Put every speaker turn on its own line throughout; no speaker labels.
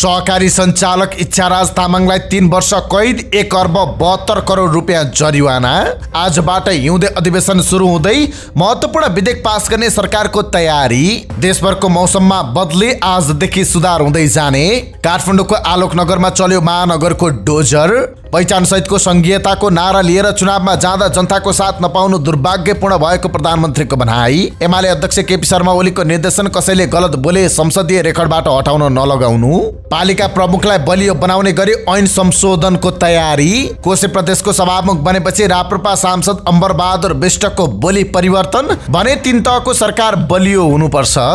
सहकारी सञ्चालक इच्छाराज तामाङलाई तिन वर्ष कैद एक अर्ब बहत्तर करोड रुपियाँ जरिवाना आजबाट हिउँदे अधिवेशन सुरु हुँदै महत्त्वपूर्ण विधेयक पास गर्ने सरकारको तयारी देशभरको मौसममा बदली आजदेखि सुधार हुँदै जाने काठमाडौँको आलोकनगरमा चल्यो महानगरको डोजर पहिचानसहितको संघीयताको नारा लिएर चुनावमा जाँदा जनताको साथ नपाउनु दुर्भाग्यपूर्ण भएको प्रधानमन्त्रीको भनाई एमाले अध्यक्ष केपी शर्मा ओलीको निर्देशन कसैले गलत बोले संसदीय रेकर्डबाट हटाउन नलगाउनु पालिका प्रमुखलाई बलियो बनाउने गरी ऐन संशोधनको तयारी कोसे प्रदेशको सभामुख बनेपछि राप्रपा सांसद अम्बर बहादुर विष्टको बोली परिवर्तन भने तिन तहको सरकार बलियो हुनुपर्छ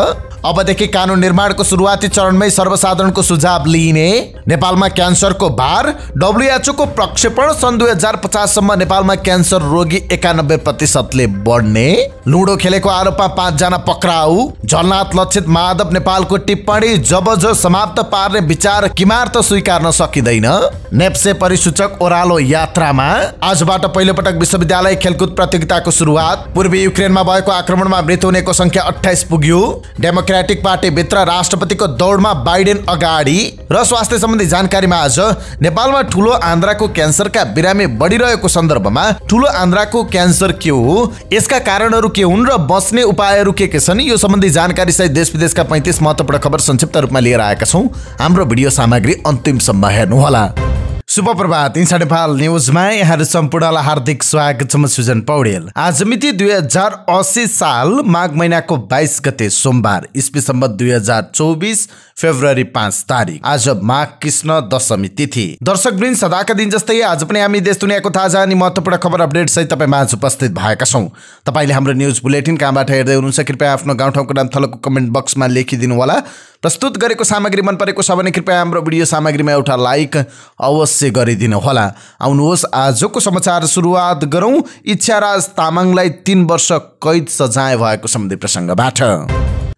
अबदेखि कानुन निर्माणको सुरुवाती चरणमै सर्वसाधारणको सुझाव लिइने नेपालमा क्यान्सरको भार डब्लुएचओको प्रक्षेपण सन् दुई हजार पचाससम्म नेपालमा क्यान्सर रोगी एकानब्बे प्रतिशतले बढ्ने लुडो खेलेको आरोपमा पाँचजना पक्राउ झलनाथ लक्षित माधव नेपालको टिप्पणी जब जो समाप्त पार्ने विचार किमार्त स्वीकार्न सकिँदैन नेप्से परिसूचक ओह्रालो यात्रामा आजबाट पहिलोपटक विश्वविद्यालय खेलकुद प्रतियोगिताको सुरुवात पूर्वी युक्रेनमा भएको आक्रमणमा मृत्यु हुनेको संख्या अठाइस पुग्यो डेमोक्रेट डेमोक्रेटिक पार्टीभित्र राष्ट्रपतिको दौडमा बाइडेन अगाडि र स्वास्थ्य सम्बन्धी जानकारीमा आज नेपालमा ठुलो आन्द्राको क्यान्सरका बिरामी बढिरहेको सन्दर्भमा ठुलो आन्द्राको क्यान्सर के हो यसका कारणहरू के हुन् र बच्ने उपायहरू के के छन् यो सम्बन्धी जानकारी सहित देश विदेशका पैँतिस महत्वपूर्ण खबर संक्षिप्त रूपमा लिएर आएका छौँ हाम्रो भिडियो सामग्री अन्तिमसम्म हेर्नुहोला शुभ प्रभात इन्साडे नेपाल न्युजमा यहाँहरू सम्पूर्णलाई हार्दिक स्वागत छ म सुजन पौडेल आज मिति दुई हजार असी साल माघ महिनाको बाइस गते सोमबार इस्वीसम्म दुई हजार चौबिस फेब्रुअरी पाँच तारिक आज माघ कृष्ण दशमी तिथि दर्शक वृन्द सदाका दिन जस्तै आज पनि हामी देश दुनियाँको ताजा अनि महत्त्वपूर्ण खबर अपडेट सहित तपाईँमा आज उपस्थित भएका छौँ तपाईँले हाम्रो न्युज बुलेटिन कहाँबाट हेर्दै हुनुहुन्छ कृपया आफ्नो गाउँठाउँको नाम थलको कमेन्ट बक्समा लेखिदिनु होला प्रस्तुत गरेको सामग्री मन परेको छ भने कृपया हाम्रो भिडियो सामग्रीमा एउटा लाइक अवश्य गरिदिनु होला आउनुहोस् आजको समाचार सुरुवात गरौँ इच्छाराज तामाङलाई तिन वर्ष कैद सजाय भएको सम्बन्धी प्रसङ्गबाट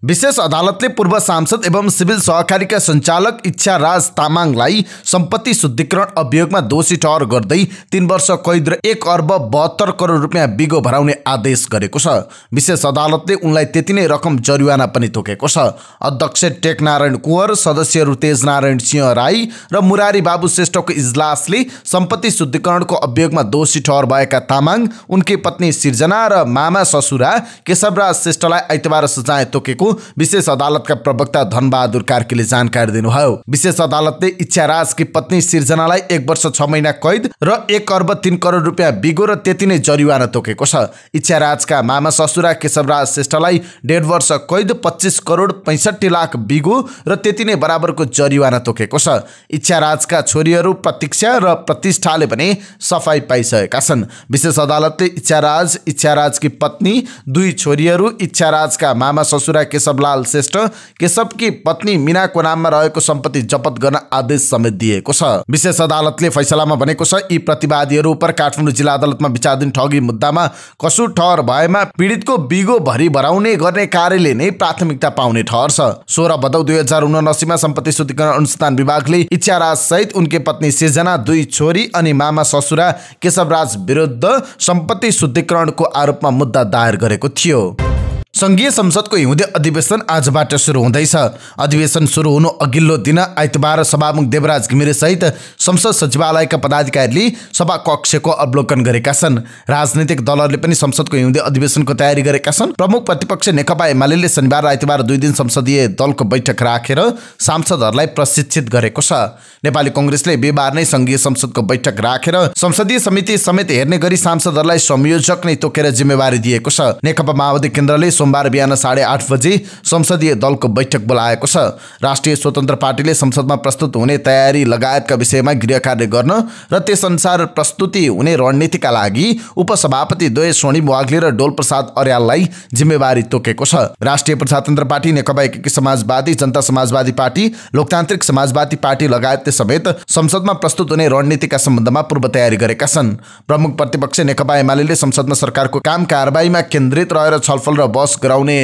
विशेष अदालतले पूर्व सांसद एवं सिभिल सहकारीका सञ्चालक इच्छा राज तामाङलाई सम्पत्ति शुद्धिकरण अभियोगमा दोषी ठहर गर्दै तिन वर्ष कैद र एक अर्ब बहत्तर करोड रुपियाँ बिगो भराउने आदेश गरेको छ विशेष अदालतले उनलाई त्यति नै रकम जरिवाना पनि तोकेको छ अध्यक्ष टेकनारायण कुँवर सदस्यहरू तेजनारायण सिंह राई र मुरारी बाबु श्रेष्ठको इजलासले सम्पत्ति शुद्धिकरणको अभियोगमा दोषी ठहर भएका तामाङ उनकी पत्नी सिर्जना र मामा ससुरा केशवराज श्रेष्ठलाई आइतबार सजाय तोकेको विशेष अदालतका प्रवक्ता धनबहादुर कार्कीले जानकारी दिनुभयो विशेष अदालतले इच्छाराजकी पत्नी सिर्जनालाई एक वर्ष छ महिना कैद र एक अर्ब तिन करोड रुपियाँ बिगो र त्यति नै जरिवाना तोकेको छ इच्छाराजका मामा ससुरा केशवराज श्रेष्ठलाई डेढ वर्ष कैद पच्चिस करोड पैँसठी लाख बिगो र त्यति नै बराबरको जरिवाना तोकेको छ इच्छाराजका छोरीहरू प्रतीक्षा र प्रतिष्ठाले भने सफाई पाइसकेका छन् विशेष अदालतले इच्छाराज इच्छाराजकी पत्नी दुई छोरीहरू इच्छाराजका मामा ससुरा केशवलाल श्रेष्ठ केशवकी पत्नी मिनाको नाममा रहेको सम्पत्ति जपत गर्न आदेश समेत दिएको छ विशेष अदालतले फैसलामा भनेको छ यी प्रतिवादीहरू उप काठमाडौँ जिल्ला अदालतमा विचाराधीन ठगी मुद्दामा कसुर ठहर भएमा पीडितको बिगो भरि भराउने गर्ने कार्यले नै प्राथमिकता पाउने ठहर छ सोह्र भदौ दुई हजार उनासीमा सम्पत्ति शुद्धिकरण अनुसन्धान विभागले इच्छाराज सहित उनके पत्नी सिर्जना दुई छोरी अनि मामा ससुरा केशवराज विरुद्ध सम्पत्ति शुद्धिकरणको आरोपमा मुद्दा दायर गरेको थियो सङ्घीय संसदको हिउँदे अधिवेशन आजबाट सुरु हुँदैछ अधिवेशन सुरु हुनु अघिल्लो दिन आइतबार सभामुख देवराज घिमिरे सहित संसद सचिवालयका पदाधिकारीले सभा कक्षको अवलोकन गरेका छन् राजनैतिक दलहरूले पनि संसदको हिउँदे अधिवेशनको तयारी गरेका छन् प्रमुख प्रतिपक्ष नेकपा एमाले शनिबार र आइतबार दुई दिन संसदीय दलको बैठक राखेर सांसदहरूलाई प्रशिक्षित गरेको छ नेपाली कङ्ग्रेसले बिहिबार नै सङ्घीय संसदको बैठक राखेर संसदीय समिति समेत हेर्ने गरी सांसदहरूलाई संयोजक नै तोकेर जिम्मेवारी दिएको छ नेकपा माओवादी केन्द्रले सोमबार बिहान साढे आठ बजे संसदीय दलको बैठक बोलाएको छ राष्ट्रिय स्वतन्त्र पार्टीले संसदमा प्रस्तुत हुने तयारी लगायतका विषयमा गृह कार्य गर्न र त्यसअनुसार प्रस्तुति हुने रणनीतिका लागि उपसभापति द्वय स्वर्णिम वाग्ले र डोल प्रसाद अर्याललाई जिम्मेवारी तोकेको छ राष्ट्रिय प्रजातन्त्र पार्टी नेकपा एकीकृत समाजवादी जनता समाजवादी पार्टी लोकतान्त्रिक समाजवादी पार्टी लगायत समेत संसदमा प्रस्तुत हुने रणनीतिका सम्बन्धमा पूर्व तयारी गरेका छन् प्रमुख प्रतिपक्ष नेकपा एमाले संसदमा सरकारको काम कारबाहीमा केन्द्रित रहेर छलफल र बहस गराउने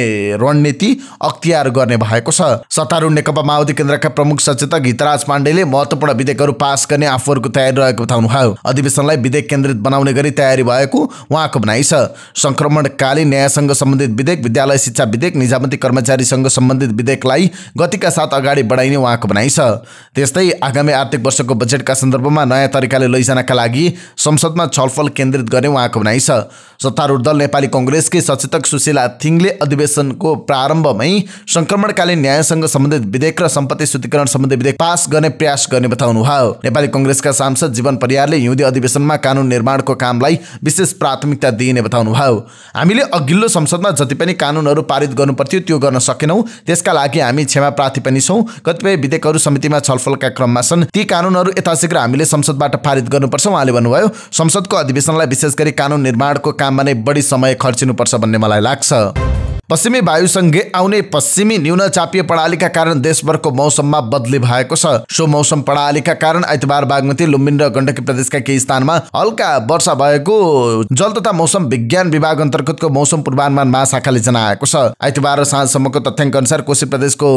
रणनीति अख्तियार गर्ने भएको छ सत्तारूढ नेकपा माओवादी केन्द्रका प्रमुख सचेतक हितराज पाण्डेले महत्वपूर्ण विधेयकहरू पास गर्ने आफूहरूको तयारी रहेको बताउनुभयो अधिवेशनलाई विधेयक केन्द्रित बनाउने गरी तयारी भएको उहाँको भनाइ छ संक्रमणकालीन न्यायसँग सम्बन्धित विधेयक विद्यालय शिक्षा विधेयक निजामती कर्मचारीसँग सम्बन्धित विधेयकलाई गतिका साथ अगाडि बढाइने उहाँको भनाइ छ त्यस्तै आगामी आर्थिक वर्षको बजेटका सन्दर्भमा नयाँ तरिकाले लैजानका लागि संसदमा छलफल केन्द्रित गर्ने उहाँको भनाइ छ सत्तारूढ दल नेपाली कङ्ग्रेसकै सचेतक सुशीला थिङ सङ्घले अधिवेशनको प्रारम्भमै संक्रमणकालीन न्यायसँग सम्बन्धित विधेयक र सम्पत्ति शुद्धिकरण सम्बन्धी विधेयक पास गर्ने प्रयास गर्ने बताउनु भयो नेपाली कङ्ग्रेसका सांसद जीवन परियारले हिउँदी अधिवेशनमा कानुन निर्माणको कामलाई विशेष प्राथमिकता दिइने बताउनु भयो हामीले अघिल्लो संसदमा जति पनि कानुनहरू पारित गर्नु त्यो गर्न सकेनौँ त्यसका लागि हामी क्षमा प्रार्थी पनि छौँ कतिपय विधेयकहरू समितिमा छलफलका क्रममा छन् ती कानुनहरू यथाशीघ्र हामीले संसदबाट पारित गर्नुपर्छ उहाँले भन्नुभयो संसदको अधिवेशनलाई विशेष गरी कानुन निर्माणको काममा नै बढी समय खर्चिनुपर्छ भन्ने मलाई लाग्छ पश्चिमी वायुसँगै आउने पश्चिमी न्यून चापीय प्रणालीका कारण देशभरको मौसममा बदली भएको छ सो मौसम प्रणालीका कारण आइतबार बागमती लुम्बिन र गण्डकी प्रदेशका केही स्थानमा हल्का वर्षा भएको जल तथा मौसम विज्ञान विभाग अन्तर्गतको मौसम पूर्वानुमान महाशाखाले जनाएको छ आइतबार साँझसम्मको तथ्याङ्क अनुसार कोशी प्रदेशको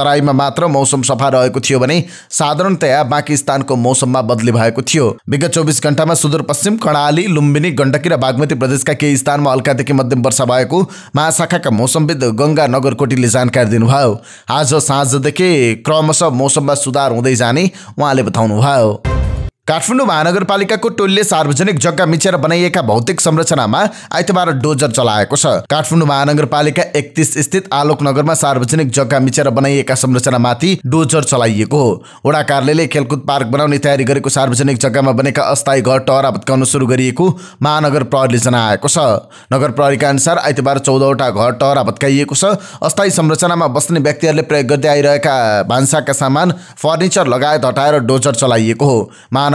तराईमा मात्र मौसम सफा रहेको थियो भने साधारणतया बाँकी स्थानको मौसममा बदली भएको थियो विगत चौबिस घण्टामा सुदूरपश्चिम कर्णाली लुम्बिनी गण्डकी र बागमती प्रदेशका केही स्थानमा हल्कादेखि मध्यम वर्षा भएको महाशाखा जिल्लाका मौसमविद गङ्गा नगरकोटीले जानकारी दिनुभयो आज साँझदेखि क्रमशः मौसममा सुधार हुँदै जाने उहाँले बताउनुभयो काठमाडौँ महानगरपालिकाको टोलले सार्वजनिक जग्गा मिचेर बनाइएका भौतिक संरचनामा आइतबार डोजर चलाएको छ काठमाडौँ महानगरपालिका एकतिस स्थित आलोकनगरमा सार्वजनिक जग्गा मिचेर बनाइएका संरचनामाथि डोजर चलाइएको हो वडा कार्यालयले खेलकुद पार्क बनाउने तयारी गरेको सार्वजनिक जग्गामा बनेका अस्थायी घर टहरा भत्काउन सुरु गरिएको महानगर प्रहरीले जनाएको छ नगर प्रहरीका अनुसार आइतबार चौधवटा घर टहरा भत्काइएको छ अस्थायी संरचनामा बस्ने व्यक्तिहरूले प्रयोग गर्दै आइरहेका भान्साका सामान फर्निचर लगायत हटाएर डोजर चलाइएको हो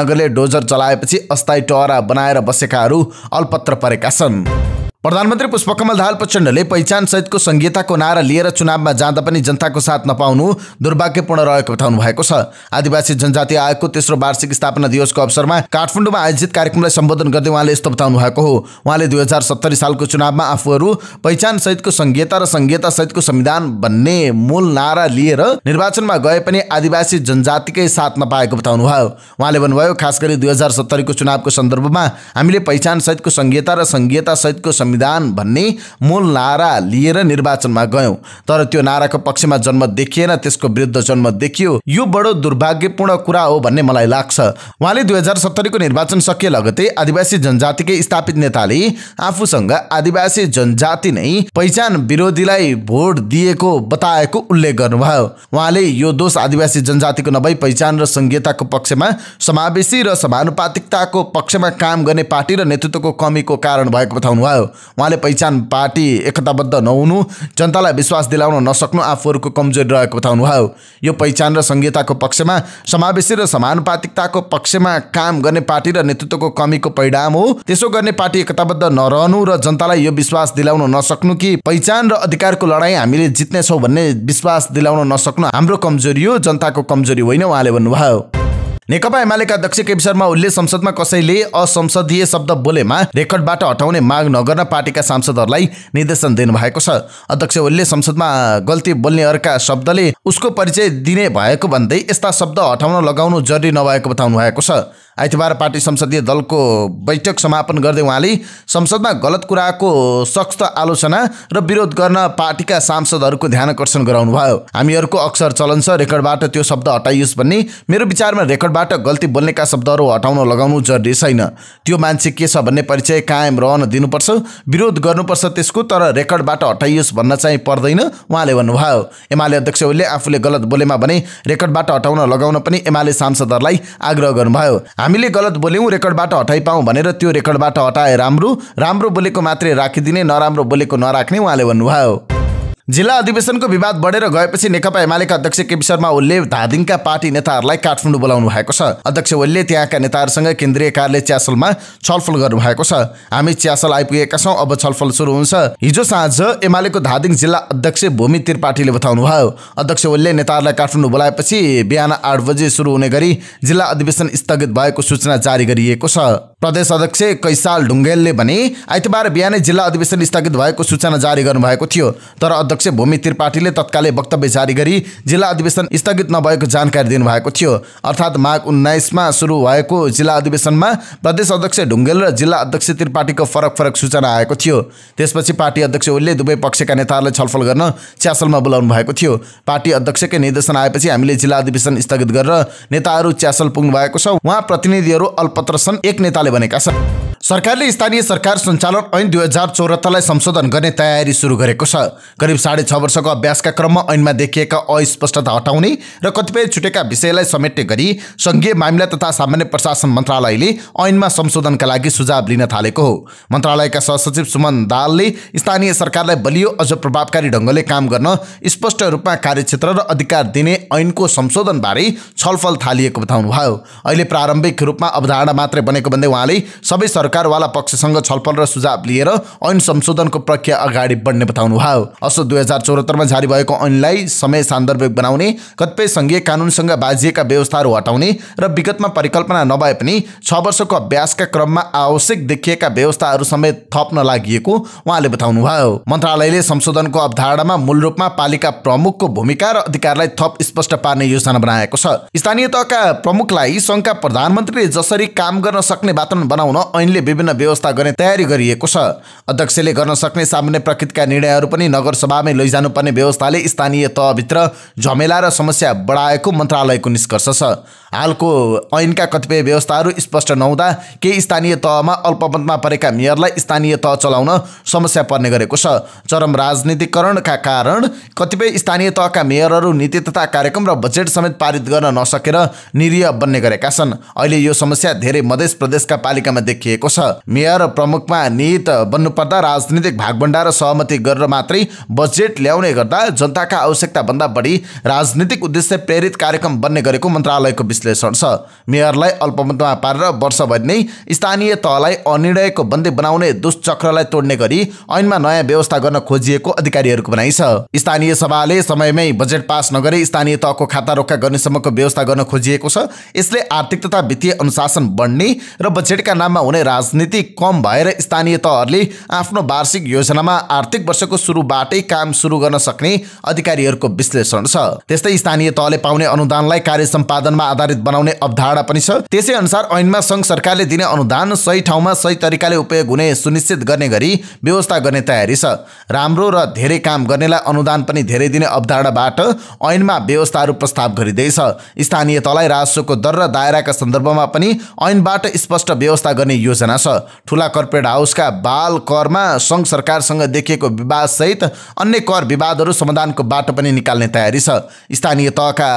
महानगरले डोजर चलाएपछि अस्थायी टहरा बनाएर बसेकाहरू अल्पत्र परेका छन् प्रधानमन्त्री पुष्पकमल दाहाल प्रचण्डले पहिचान सहितको संहिताको नारा लिएर चुनावमा जाँदा पनि जनताको साथ नपाउनु दुर्भाग्यपूर्ण रहेको बताउनु भएको छ आदिवासी जनजाति आयोगको तेस्रो वार्षिक स्थापना दिवसको अवसरमा काठमाडौँमा आयोजित कार्यक्रमलाई सम्बोधन गर्दै उहाँले यस्तो बताउनु भएको हो उहाँले दुई सालको चुनावमा आफूहरू पहिचान सहितको संहिता र संहिता सहितको संविधान भन्ने मूल नारा लिएर निर्वाचनमा गए पनि आदिवासी जनजातिकै साथ नपाएको बताउनु भयो उहाँले भन्नुभयो खास गरी दुई चुनावको सन्दर्भमा हामीले पहिचान सहितको संहिता र संहिता सहितको संविधान भन्ने मूल नारा लिएर निर्वाचनमा गयौँ तर त्यो नाराको पक्षमा जन्म देखिएन त्यसको विरुद्ध जन्म देखियो यो बडो दुर्भाग्यपूर्ण कुरा हो भन्ने मलाई लाग्छ उहाँले दुई हजार सत्तरीको निर्वाचन सकिए लगतै आदिवासी जनजातिकै स्थापित नेताले आफूसँग आदिवासी जनजाति नै पहिचान विरोधीलाई भोट दिएको बताएको उल्लेख गर्नुभयो उहाँले यो दोष आदिवासी जनजातिको नभई पहिचान र संघीयताको पक्षमा समावेशी र समानुपातिकताको पक्षमा काम गर्ने पार्टी र नेतृत्वको कमीको कारण भएको भयो उहाँले पहिचान पार्टी एकताबद्ध नहुनु जनतालाई विश्वास दिलाउन नसक्नु आफूहरूको कमजोरी रहेको भयो यो पहिचान र सङ्घीयताको पक्षमा समावेशी र समानुपातिकताको पक्षमा काम गर्ने पार्टी र नेतृत्वको कमीको परिणाम हो त्यसो गर्ने पार्टी एकताबद्ध नरहनु र जनतालाई यो विश्वास दिलाउन नसक्नु कि पहिचान र अधिकारको लडाइँ हामीले जित्नेछौँ भन्ने विश्वास दिलाउन नसक्नु हाम्रो कमजोरी हो जनताको कमजोरी होइन उहाँले भन्नुभयो नेकपा एमालेका अध्यक्ष केपी शर्मा ओलीले संसदमा कसैले असंसदीय शब्द बोलेमा रेकर्डबाट हटाउने माग नगर्न पार्टीका सांसदहरूलाई निर्देशन दिनुभएको छ अध्यक्ष ओलीले संसदमा गल्ती बोल्ने अर्का शब्दले उसको परिचय दिने भएको भन्दै यस्ता शब्द हटाउन लगाउनु जरुरी नभएको बताउनु भएको छ आइतबार पार्टी संसदीय दलको बैठक समापन गर्दै उहाँले संसदमा गलत कुराको सख्त आलोचना र विरोध गर्न पार्टीका सांसदहरूको ध्यान गराउनु भयो हामीहरूको अक्षर चलन छ रेकर्डबाट त्यो शब्द हटाइयोस् भन्ने मेरो विचारमा रेकर्डबाट गल्ती बोल्नेका शब्दहरू हटाउन लगाउनु जरुरी छैन त्यो मान्छे के छ भन्ने परिचय कायम रहन दिनुपर्छ विरोध गर्नुपर्छ त्यसको तर रेकर्डबाट हटाइयोस् भन्न चाहिँ पर्दैन उहाँले भन्नुभयो एमाले अध्यक्ष ओलीले आफूले गलत बोलेमा भने रेकर्डबाट हटाउन लगाउन पनि एमाले सांसदहरूलाई आग्रह गर्नुभयो हामीले गलत बोल्यौँ रेकर्डबाट हटाइ पाऊँ भनेर त्यो रेकर्डबाट हटाए राम्रो राम्रो बोलेको मात्रै राखिदिने नराम्रो बोलेको नराख्ने उहाँले भन्नुभयो जिल्ला अधिवेशनको विवाद बढेर गएपछि नेकपा एमालेका अध्यक्ष केपी शर्मा ओलीले धादिङका पार्टी नेताहरूलाई काठमाडौँ बोलाउनु भएको छ अध्यक्ष ओलीले त्यहाँका नेताहरूसँग केन्द्रीय कार्यालय च्यासलमा छलफल गर्नु भएको छ हामी च्यासल आइपुगेका छौँ अब छलफल सुरु हुन्छ हिजो साँझ एमालेको धादिङ जिल्ला अध्यक्ष भूमि त्रिपाठीले बताउनु भयो अध्यक्ष ओलीले नेताहरूलाई काठमाडौँ बोलाएपछि बिहान आठ बजे सुरु हुने गरी जिल्ला अधिवेशन स्थगित भएको सूचना जारी गरिएको छ प्रदेश अध्यक्ष कैसाल ढुङ्गेलले भने आइतबार बिहानै जिल्ला अधिवेशन स्थगित भएको सूचना जारी गर्नुभएको थियो तर अध्यक्ष भूमि त्रिपाठीले तत्कालै वक्तव्य जारी गरी जिल्ला अधिवेशन स्थगित नभएको जानकारी दिनुभएको थियो अर्थात् माघ उन्नाइसमा सुरु भएको जिल्ला अधिवेशनमा प्रदेश अध्यक्ष ढुङ्गेल र जिल्ला अध्यक्ष त्रिपाठीको फरक फरक सूचना आएको थियो त्यसपछि पार्टी अध्यक्ष ओलीले दुवै पक्षका नेताहरूलाई छलफल गर्न च्यासलमा बोलाउनु भएको थियो पार्टी अध्यक्षकै निर्देशन आएपछि हामीले जिल्ला अधिवेशन स्थगित गरेर नेताहरू च्यासल पुग्नु भएको छ उहाँ प्रतिनिधिहरू अल्पत्र छन् एक नेताले भनेका छन् सरकारले स्थानीय सरकार सञ्चालन ऐन दुई हजार चौरात्तरलाई संशोधन गर्ने तयारी सुरु गरेको छ करिब साढे छ वर्षको अभ्यासका क्रममा ऐनमा देखिएका अस्पष्टता हटाउने र कतिपय छुटेका विषयलाई समेट्ने गरी सङ्घीय मामिला तथा सामान्य प्रशासन मन्त्रालयले ऐनमा संशोधनका लागि सुझाव लिन थालेको हो मन्त्रालयका सहसचिव सुमन दालले स्थानीय सरकारलाई बलियो अझ प्रभावकारी ढङ्गले काम गर्न स्पष्ट रूपमा कार्यक्षेत्र र अधिकार दिने ऐनको संशोधनबारे छलफल थालिएको बताउनुभयो अहिले प्रारम्भिक रूपमा अवधारणा मात्रै बनेको भन्दै उहाँले सबै सरकार सरकारवाला पक्षसँग छलफल र सुझाव लिएर ऐन संशोधनको प्रक्रिया अगाडि बढ्ने बताउनुभयो असो दुई हजार चौहत्तरमा जारी भएको ऐनलाई समय सान्दर्भिक बनाउने कतिपय सङ्घीय कानुनसँग बाजिएका व्यवस्थाहरू हटाउने र विगतमा परिकल्पना नभए पनि छ वर्षको अभ्यासका क्रममा आवश्यक देखिएका व्यवस्थाहरू समेत थप्न लागि उहाँले बताउनुभयो मन्त्रालयले संशोधनको अवधारणामा मूल रूपमा पालिका प्रमुखको भूमिका र अधिकारलाई थप स्पष्ट पार्ने योजना बनाएको छ स्थानीय तहका प्रमुखलाई सङ्घका प्रधानमन्त्रीले जसरी काम गर्न सक्ने वातावरण बनाउन ऐनले विभिन्न व्यवस्था गर्ने तयारी गरिएको छ अध्यक्षले गर्न सक्ने सामान्य प्रकृतिका निर्णयहरू पनि नगरसभामै लैजानुपर्ने व्यवस्थाले स्थानीय तहभित्र झमेला र समस्या बढाएको मन्त्रालयको निष्कर्ष छ हालको ऐनका कतिपय व्यवस्थाहरू स्पष्ट नहुँदा केही स्थानीय तहमा अल्पमतमा परेका मेयरलाई स्थानीय तह चलाउन समस्या पर्ने गरेको छ चरम राजनीतिकरणका कारण कतिपय स्थानीय तहका मेयरहरू नीति तथा कार्यक्रम र बजेट समेत पारित गर्न नसकेर निरीह बन्ने गरेका छन् अहिले यो समस्या धेरै मधेस प्रदेशका पालिकामा देखिएको छ मेयर प्रमुखमा निहित बन्नुपर्दा राजनीतिक भागभण्डा र सहमति गरेर मात्रै बजेट ल्याउने गर्दा जनताका आवश्यकता भन्दा बढी राजनीतिक उद्देश्य प्रेरित कार्यक्रम बन्ने गरेको मन्त्रालयको विश्लेषण छ मेयरलाई अल्पमतमा पारेर वर्षभरि नै स्थानीय तहलाई अनिर्णयको बन्दी बनाउने दुष्चक्रलाई तोड्ने गरी ऐनमा नयाँ व्यवस्था गर्न खोजिएको अधिकारीहरूको भनाइ छ स्थानीय सभाले समयमै बजेट पास नगरी स्थानीय तहको खाता रोक्का गर्नेसम्मको व्यवस्था गर्न खोजिएको छ यसले आर्थिक तथा वित्तीय अनुशासन बढ्ने र बजेटका नाममा हुने राजनीति कम भएर स्थानीय तहहरूले आफ्नो वार्षिक योजनामा आर्थिक वर्षको सुरुबाटै काम सुरु गर्न सक्ने अधिकारीहरूको विश्लेषण छ त्यस्तै स्थानीय तहले पाउने अनुदानलाई कार्य सम्पादनमा आधारित बनाउने अवधारणा पनि छ त्यसै अनुसार ऐनमा संघ सरकारले दिने अनुदान सही ठाउँमा सही तरिकाले उपयोग हुने सुनिश्चित गर्ने गरी व्यवस्था गर्ने तयारी छ राम्रो र धेरै काम गर्नेलाई अनुदान पनि धेरै दिने अवधारणाबाट ऐनमा व्यवस्थाहरू प्रस्ताव गरिँदैछ स्थानीय तहलाई राजस्वको दर र दायराका सन्दर्भमा पनि ऐनबाट स्पष्ट व्यवस्था गर्ने योजना योजना छ ठुला कर्पोरेट हाउसका बाल करमा सङ्घ सरकारसँग देखिएको विवादसहित अन्य कर विवादहरू समाधानको बाटो पनि निकाल्ने तयारी छ स्थानीय तहका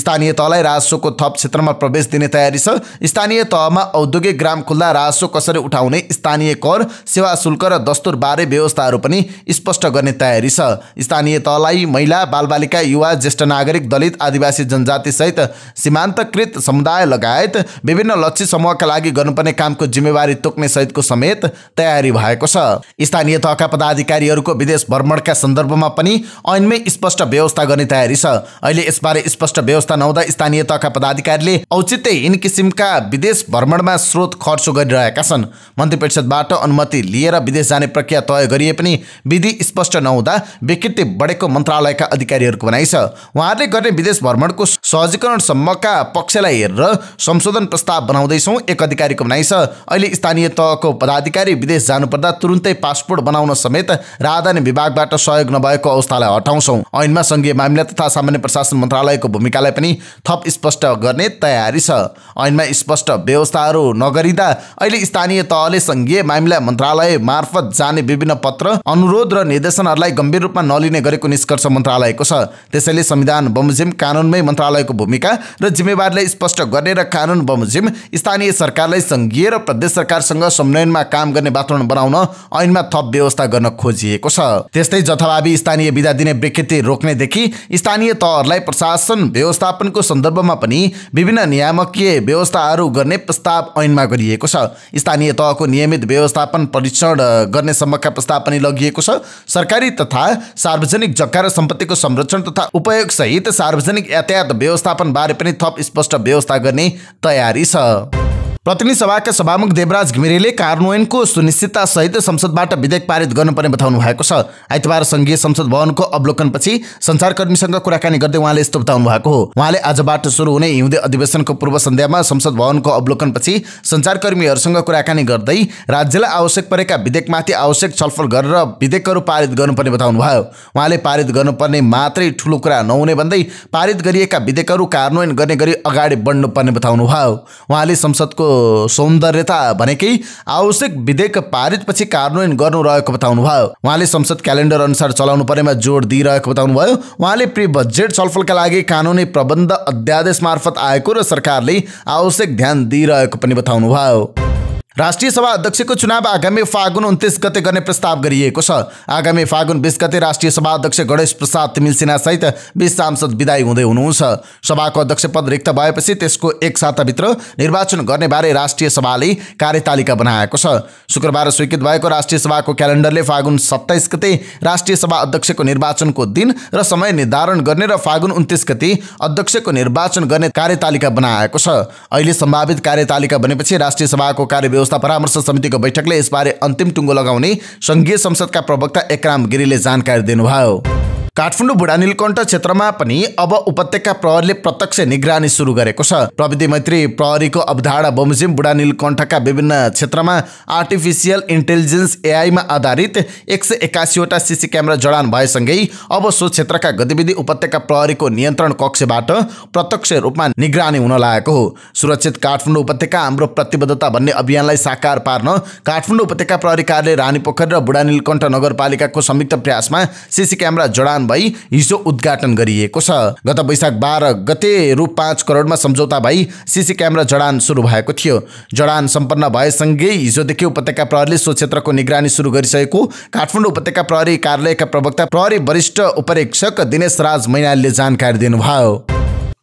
स्थानीय तहलाई राजस्वको थप क्षेत्रमा प्रवेश दिने तयारी छ स्थानीय तहमा औद्योगिक ग्राम खुल्दा राजस्व कसरी उठाउने स्थानीय कर सेवा शुल्क र दस्तुरबारे व्यवस्थाहरू पनि स्पष्ट गर्ने तयारी छ स्थानीय तहलाई महिला बालबालिका युवा ज्येष्ठ नागरिक दलित आदिवासी जनजाति सहित सीमान्तकृत समुदाय लगायत विभिन्न लक्षित समूहका लागि गर्नुपर्ने कामको जिम्मेवारी जिम्मेवारी तोक्ने सहितको समेत तयारी भएको छ स्थानीय तहका पदाधिकारीहरूको विदेश भ्रमणका सन्दर्भमा पनि ऐनमै स्पष्ट व्यवस्था गर्ने तयारी छ अहिले यसबारे स्पष्ट व्यवस्था नहुँदा स्थानीय तहका पदाधिकारीले औचित्य हिन किसिमका विदेश भ्रमणमा स्रोत खर्च गरिरहेका छन् मन्त्री परिषदबाट अनुमति लिएर विदेश जाने प्रक्रिया तय गरिए पनि विधि स्पष्ट नहुँदा विकृति बढेको मन्त्रालयका अधिकारीहरूको भनाइ छ उहाँहरूले गर्ने विदेश भ्रमणको सहजीकरणसम्मका पक्षलाई हेरेर संशोधन प्रस्ताव बनाउँदैछौँ एक अधिकारीको भनाइ छ अहिले गरी स्थानीय तहको पदाधिकारी विदेश जानुपर्दा तुरुन्तै पासपोर्ट बनाउन समेत राजधानी विभागबाट सहयोग नभएको अवस्थालाई हटाउँछौँ ऐनमा सङ्घीय मामिला तथा सामान्य प्रशासन मन्त्रालयको भूमिकालाई पनि थप स्पष्ट गर्ने तयारी छ ऐनमा स्पष्ट व्यवस्थाहरू नगरिँदा अहिले स्थानीय तहले सङ्घीय मामिला मन्त्रालय मार्फत जाने विभिन्न पत्र अनुरोध र निर्देशनहरूलाई गम्भीर रूपमा नलिने गरेको निष्कर्ष मन्त्रालयको छ त्यसैले संविधान बमोजिम कानुनमै मन्त्रालयको भूमिका र जिम्मेवारीलाई स्पष्ट गर्ने र कानुन बमोजिम स्थानीय सरकारलाई सङ्घीय र प्रदेश सरकारसँग समन्वयनमा काम गर्ने वातावरण बनाउन ऐनमा थप व्यवस्था गर्न खोजिएको छ त्यस्तै जथाभावी स्थानीय विधा दिने विकृति रोक्नेदेखि स्थानीय तहहरूलाई प्रशासन व्यवस्थापनको सन्दर्भमा पनि विभिन्न नियामकीय व्यवस्थाहरू गर्ने प्रस्ताव ऐनमा गरिएको छ स्थानीय तहको नियमित व्यवस्थापन परीक्षण गर्ने सम्मका प्रस्ताव पनि लगिएको छ सरकारी तथा सार्वजनिक जग्गा र सम्पत्तिको संरक्षण तथा उपयोग सहित सार्वजनिक यातायात व्यवस्थापन बारे पनि थप स्पष्ट व्यवस्था गर्ने तयारी छ प्रतिनिधि सभाका सभामुख देवराज घिमिरेले कार्यान्वयनको सहित संसदबाट विधेयक पारित गर्नुपर्ने बताउनु भएको छ आइतबार संघीय संसद भवनको अवलोकनपछि सञ्चारकर्मीसँग कुराकानी गर्दै उहाँले यस्तो बताउनु भएको हो उहाँले आजबाट सुरु हुने हिउँदे अधिवेशनको पूर्व सन्ध्यामा संसद भवनको अवलोकनपछि सञ्चारकर्मीहरूसँग कुराकानी गर्दै राज्यलाई आवश्यक परेका विधेयकमाथि आवश्यक छलफल गरेर विधेयकहरू पारित गर्नुपर्ने बताउनु बताउनुभयो उहाँले पारित गर्नुपर्ने मात्रै ठुलो कुरा नहुने भन्दै पारित गरिएका विधेयकहरू कार्यान्वयन गर्ने गरी अगाडि बढ्नुपर्ने बताउनु बताउनुभयो उहाँले संसदको सौन्दर्यता भनेकै आवश्यक विधेयक पारितपछि कार्यान्वयन गर्नु रहेको बताउनुभयो उहाँले संसद क्यालेन्डर अनुसार चलाउनु परेमा जोड दिइरहेको बताउनुभयो उहाँले प्रि बजेट छलफलका लागि कानुनी प्रबन्ध अध्यादेश मार्फत आएको र सरकारले आवश्यक ध्यान दिइरहेको पनि बताउनुभयो राष्ट्रिय सभा अध्यक्षको चुनाव आगामी फागुन उन्तिस गते गर्ने प्रस्ताव गरिएको छ आगामी फागुन बिस गते राष्ट्रिय सभा अध्यक्ष गणेश प्रसाद तिमिल सिन्हासहित बिस सांसद विदायी हुँदै हुनुहुन्छ सभाको अध्यक्ष पद रिक्त भएपछि त्यसको एक साताभित्र निर्वाचन गर्नेबारे राष्ट्रिय सभाले कार्यतालिका बनाएको छ शुक्रबार स्वीकृत भएको राष्ट्रिय सभाको क्यालेन्डरले फागुन सत्ताइस गते राष्ट्रिय सभा अध्यक्षको निर्वाचनको दिन र समय निर्धारण गर्ने र फागुन उन्तिस गते अध्यक्षको निर्वाचन गर्ने कार्यतालिका बनाएको छ अहिले सम्भावित कार्यतालिका बनेपछि राष्ट्रिय सभाको कार्यव्यवस्था व्यवस्था परामर्श समितिको बैठकले यसबारे अन्तिम टुङ्गो लगाउने सङ्घीय संसदका प्रवक्ता एकराम गिरीले जानकारी दिनुभयो काठमाडौँ बुढानीलकण्ठ क्षेत्रमा पनि अब उपत्यका प्रहरीले प्रत्यक्ष निगरानी सुरु गरेको छ प्रविधि मैत्री प्रहरीको अवधारणा बमोजिम बुढानीलकण्ठका विभिन्न क्षेत्रमा आर्टिफिसियल इन्टेलिजेन्स एआईमा आधारित एक सय एकासीवटा सिसी क्यामेरा जडान भएसँगै अब सो क्षेत्रका गतिविधि उपत्यका प्रहरीको नियन्त्रण कक्षबाट प्रत्यक्ष रूपमा निगरानी हुन लागेको हो सुरक्षित काठमाडौँ उपत्यका हाम्रो प्रतिबद्धता भन्ने अभियानलाई साकार पार्न काठमाडौँ उपत्यका प्रहरी कार्यालय पोखरी र बुढानीलकण्ठ नगरपालिकाको संयुक्त प्रयासमा सिसी क्यामेरा जडान भई हिजो उद्घाटन गरिएको छ गत वैशाख बाह्र गते रु पाँच करोडमा सम्झौता भई सिसी क्यामेरा जडान सुरु भएको थियो जडान सम्पन्न भएसँगै हिजोदेखि उपत्यका प्रहरीले सो क्षेत्रको निगरानी सुरु गरिसकेको काठमाडौँ उपत्यका प्रहरी कार्यालयका प्रवक्ता प्रहरी वरिष्ठ उपरीक्षक दिनेश राज मैनालले जानकारी दिनुभयो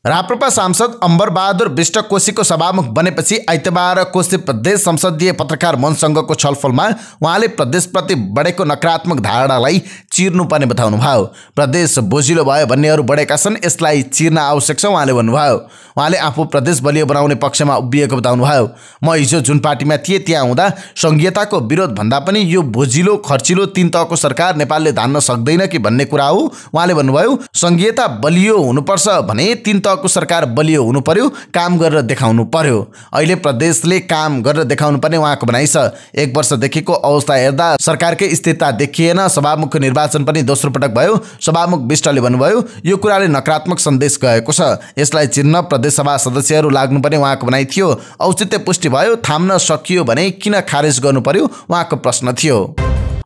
राप्रपा सांसद अम्बर बहादुर विष्ट कोशीको सभामुख बनेपछि आइतबार कोशी प्रदेश संसदीय पत्रकार मञ्चसँगको छलफलमा उहाँले प्रदेशप्रति बढेको नकारात्मक धारणालाई चिर्नुपर्ने बताउनु भयो प्रदेश बोझिलो भयो भन्नेहरू बढेका छन् यसलाई चिर्न आवश्यक छ उहाँले भन्नुभयो उहाँले आफू प्रदेश बलियो बनाउने पक्षमा उभिएको बताउनु भयो म हिजो जुन पार्टीमा थिएँ त्यहाँ हुँदा सङ्घीयताको विरोध भन्दा पनि यो बोझिलो खर्चिलो तिन तहको सरकार नेपालले धान्न सक्दैन कि भन्ने कुरा हो उहाँले भन्नुभयो सङ्घीयता बलियो हुनुपर्छ भने तिन तह तहको सरकार बलियो हुनु पर्यो काम गरेर देखाउनु पर्यो अहिले प्रदेशले काम गरेर देखाउनु पर्ने उहाँको भनाइ छ एक वर्षदेखिको अवस्था हेर्दा सरकारकै स्थिरता देखिएन सभामुखको निर्वाचन पनि दोस्रो पटक भयो सभामुख विष्टले भन्नुभयो यो कुराले नकारात्मक सन्देश गएको छ यसलाई चिन्न प्रदेशसभा सदस्यहरू लाग्नुपर्ने उहाँको भनाइ थियो औचित्य पुष्टि भयो थाम्न सकियो भने किन खारेज गर्नु पर्यो उहाँको प्रश्न थियो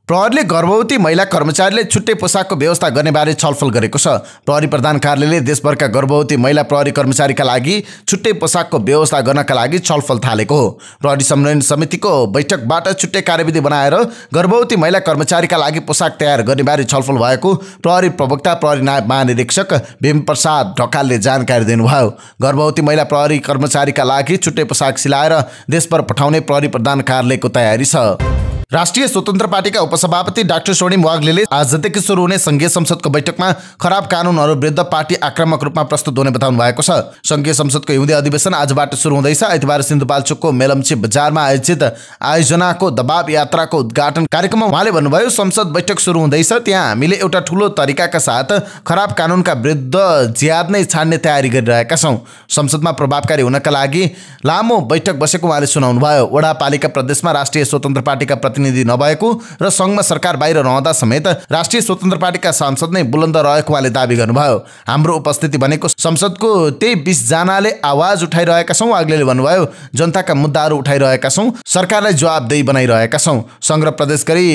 प्रहरीले गर्भवती महिला कर्मचारीले छुट्टै पोसाकको व्यवस्था गर्नेबारे छलफल गरेको छ प्रहरी प्रधान कार्यालयले देशभरका गर्भवती महिला प्रहरी कर्मचारीका लागि छुट्टै पोसाकको व्यवस्था गर्नका लागि छलफल थालेको हो प्रहरी समन्वयन समितिको बैठकबाट छुट्टै कार्यविधि बनाएर गर्भवती महिला कर्मचारीका लागि पोसाक तयार गर्नेबारे छलफल भएको प्रहरी प्रवक्ता प्रहरी नायब महानिरीक्षक भीमप्रसाद ढकालले जानकारी दिनुभयो गर्भवती महिला प्रहरी कर्मचारीका लागि छुट्टै पोसाक सिलाएर देशभर पठाउने प्रहरी प्रधान कार्यालयको तयारी छ राष्ट्रिय स्वतन्त्र पार्टीका उपसभापति डाक्टर स्वर्णिम वाग्लेले आजदेखि सुरु हुने संघीय संसदको बैठकमा खराब कानुनहरू विरुद्ध पार्टी आक्रामक रूपमा प्रस्तुत हुने बताउनु भएको छ संघीय संसदको हिउँदे अधिवेशन आजबाट सुरु हुँदैछ आइतबार सिन्धुपाल्चोकको मेलम्ची बजारमा आयोजित आयोजनाको दबाव यात्राको उद्घाटन कार्यक्रममा उहाँले भन्नुभयो संसद बैठक सुरु हुँदैछ त्यहाँ हामीले एउटा ठुलो तरिकाका साथ खराब कानुनका विरुद्ध ज्याद नै छान्ने तयारी गरिरहेका छौँ संसदमा प्रभावकारी हुनका लागि लामो बैठक बसेको उहाँले सुनाउनु भयो वडापालिका प्रदेशमा राष्ट्रिय स्वतन्त्र पार्टीका प्रति प्रतिनिधि नभएको र सङ्घमा सरकार बाहिर रहँदा समेत राष्ट्रिय स्वतन्त्र पार्टीका सांसद नै बुलन्द रहेको उहाँले दावी गर्नुभयो हाम्रो उपस्थिति भनेको संसदको त्यही बिसजनाले आवाज उठाइरहेका छौँ आग्लेले भन्नुभयो जनताका मुद्दाहरू उठाइरहेका छौँ सरकारलाई जवाबदेही बनाइरहेका छौँ सङ्घ प्रदेश गरी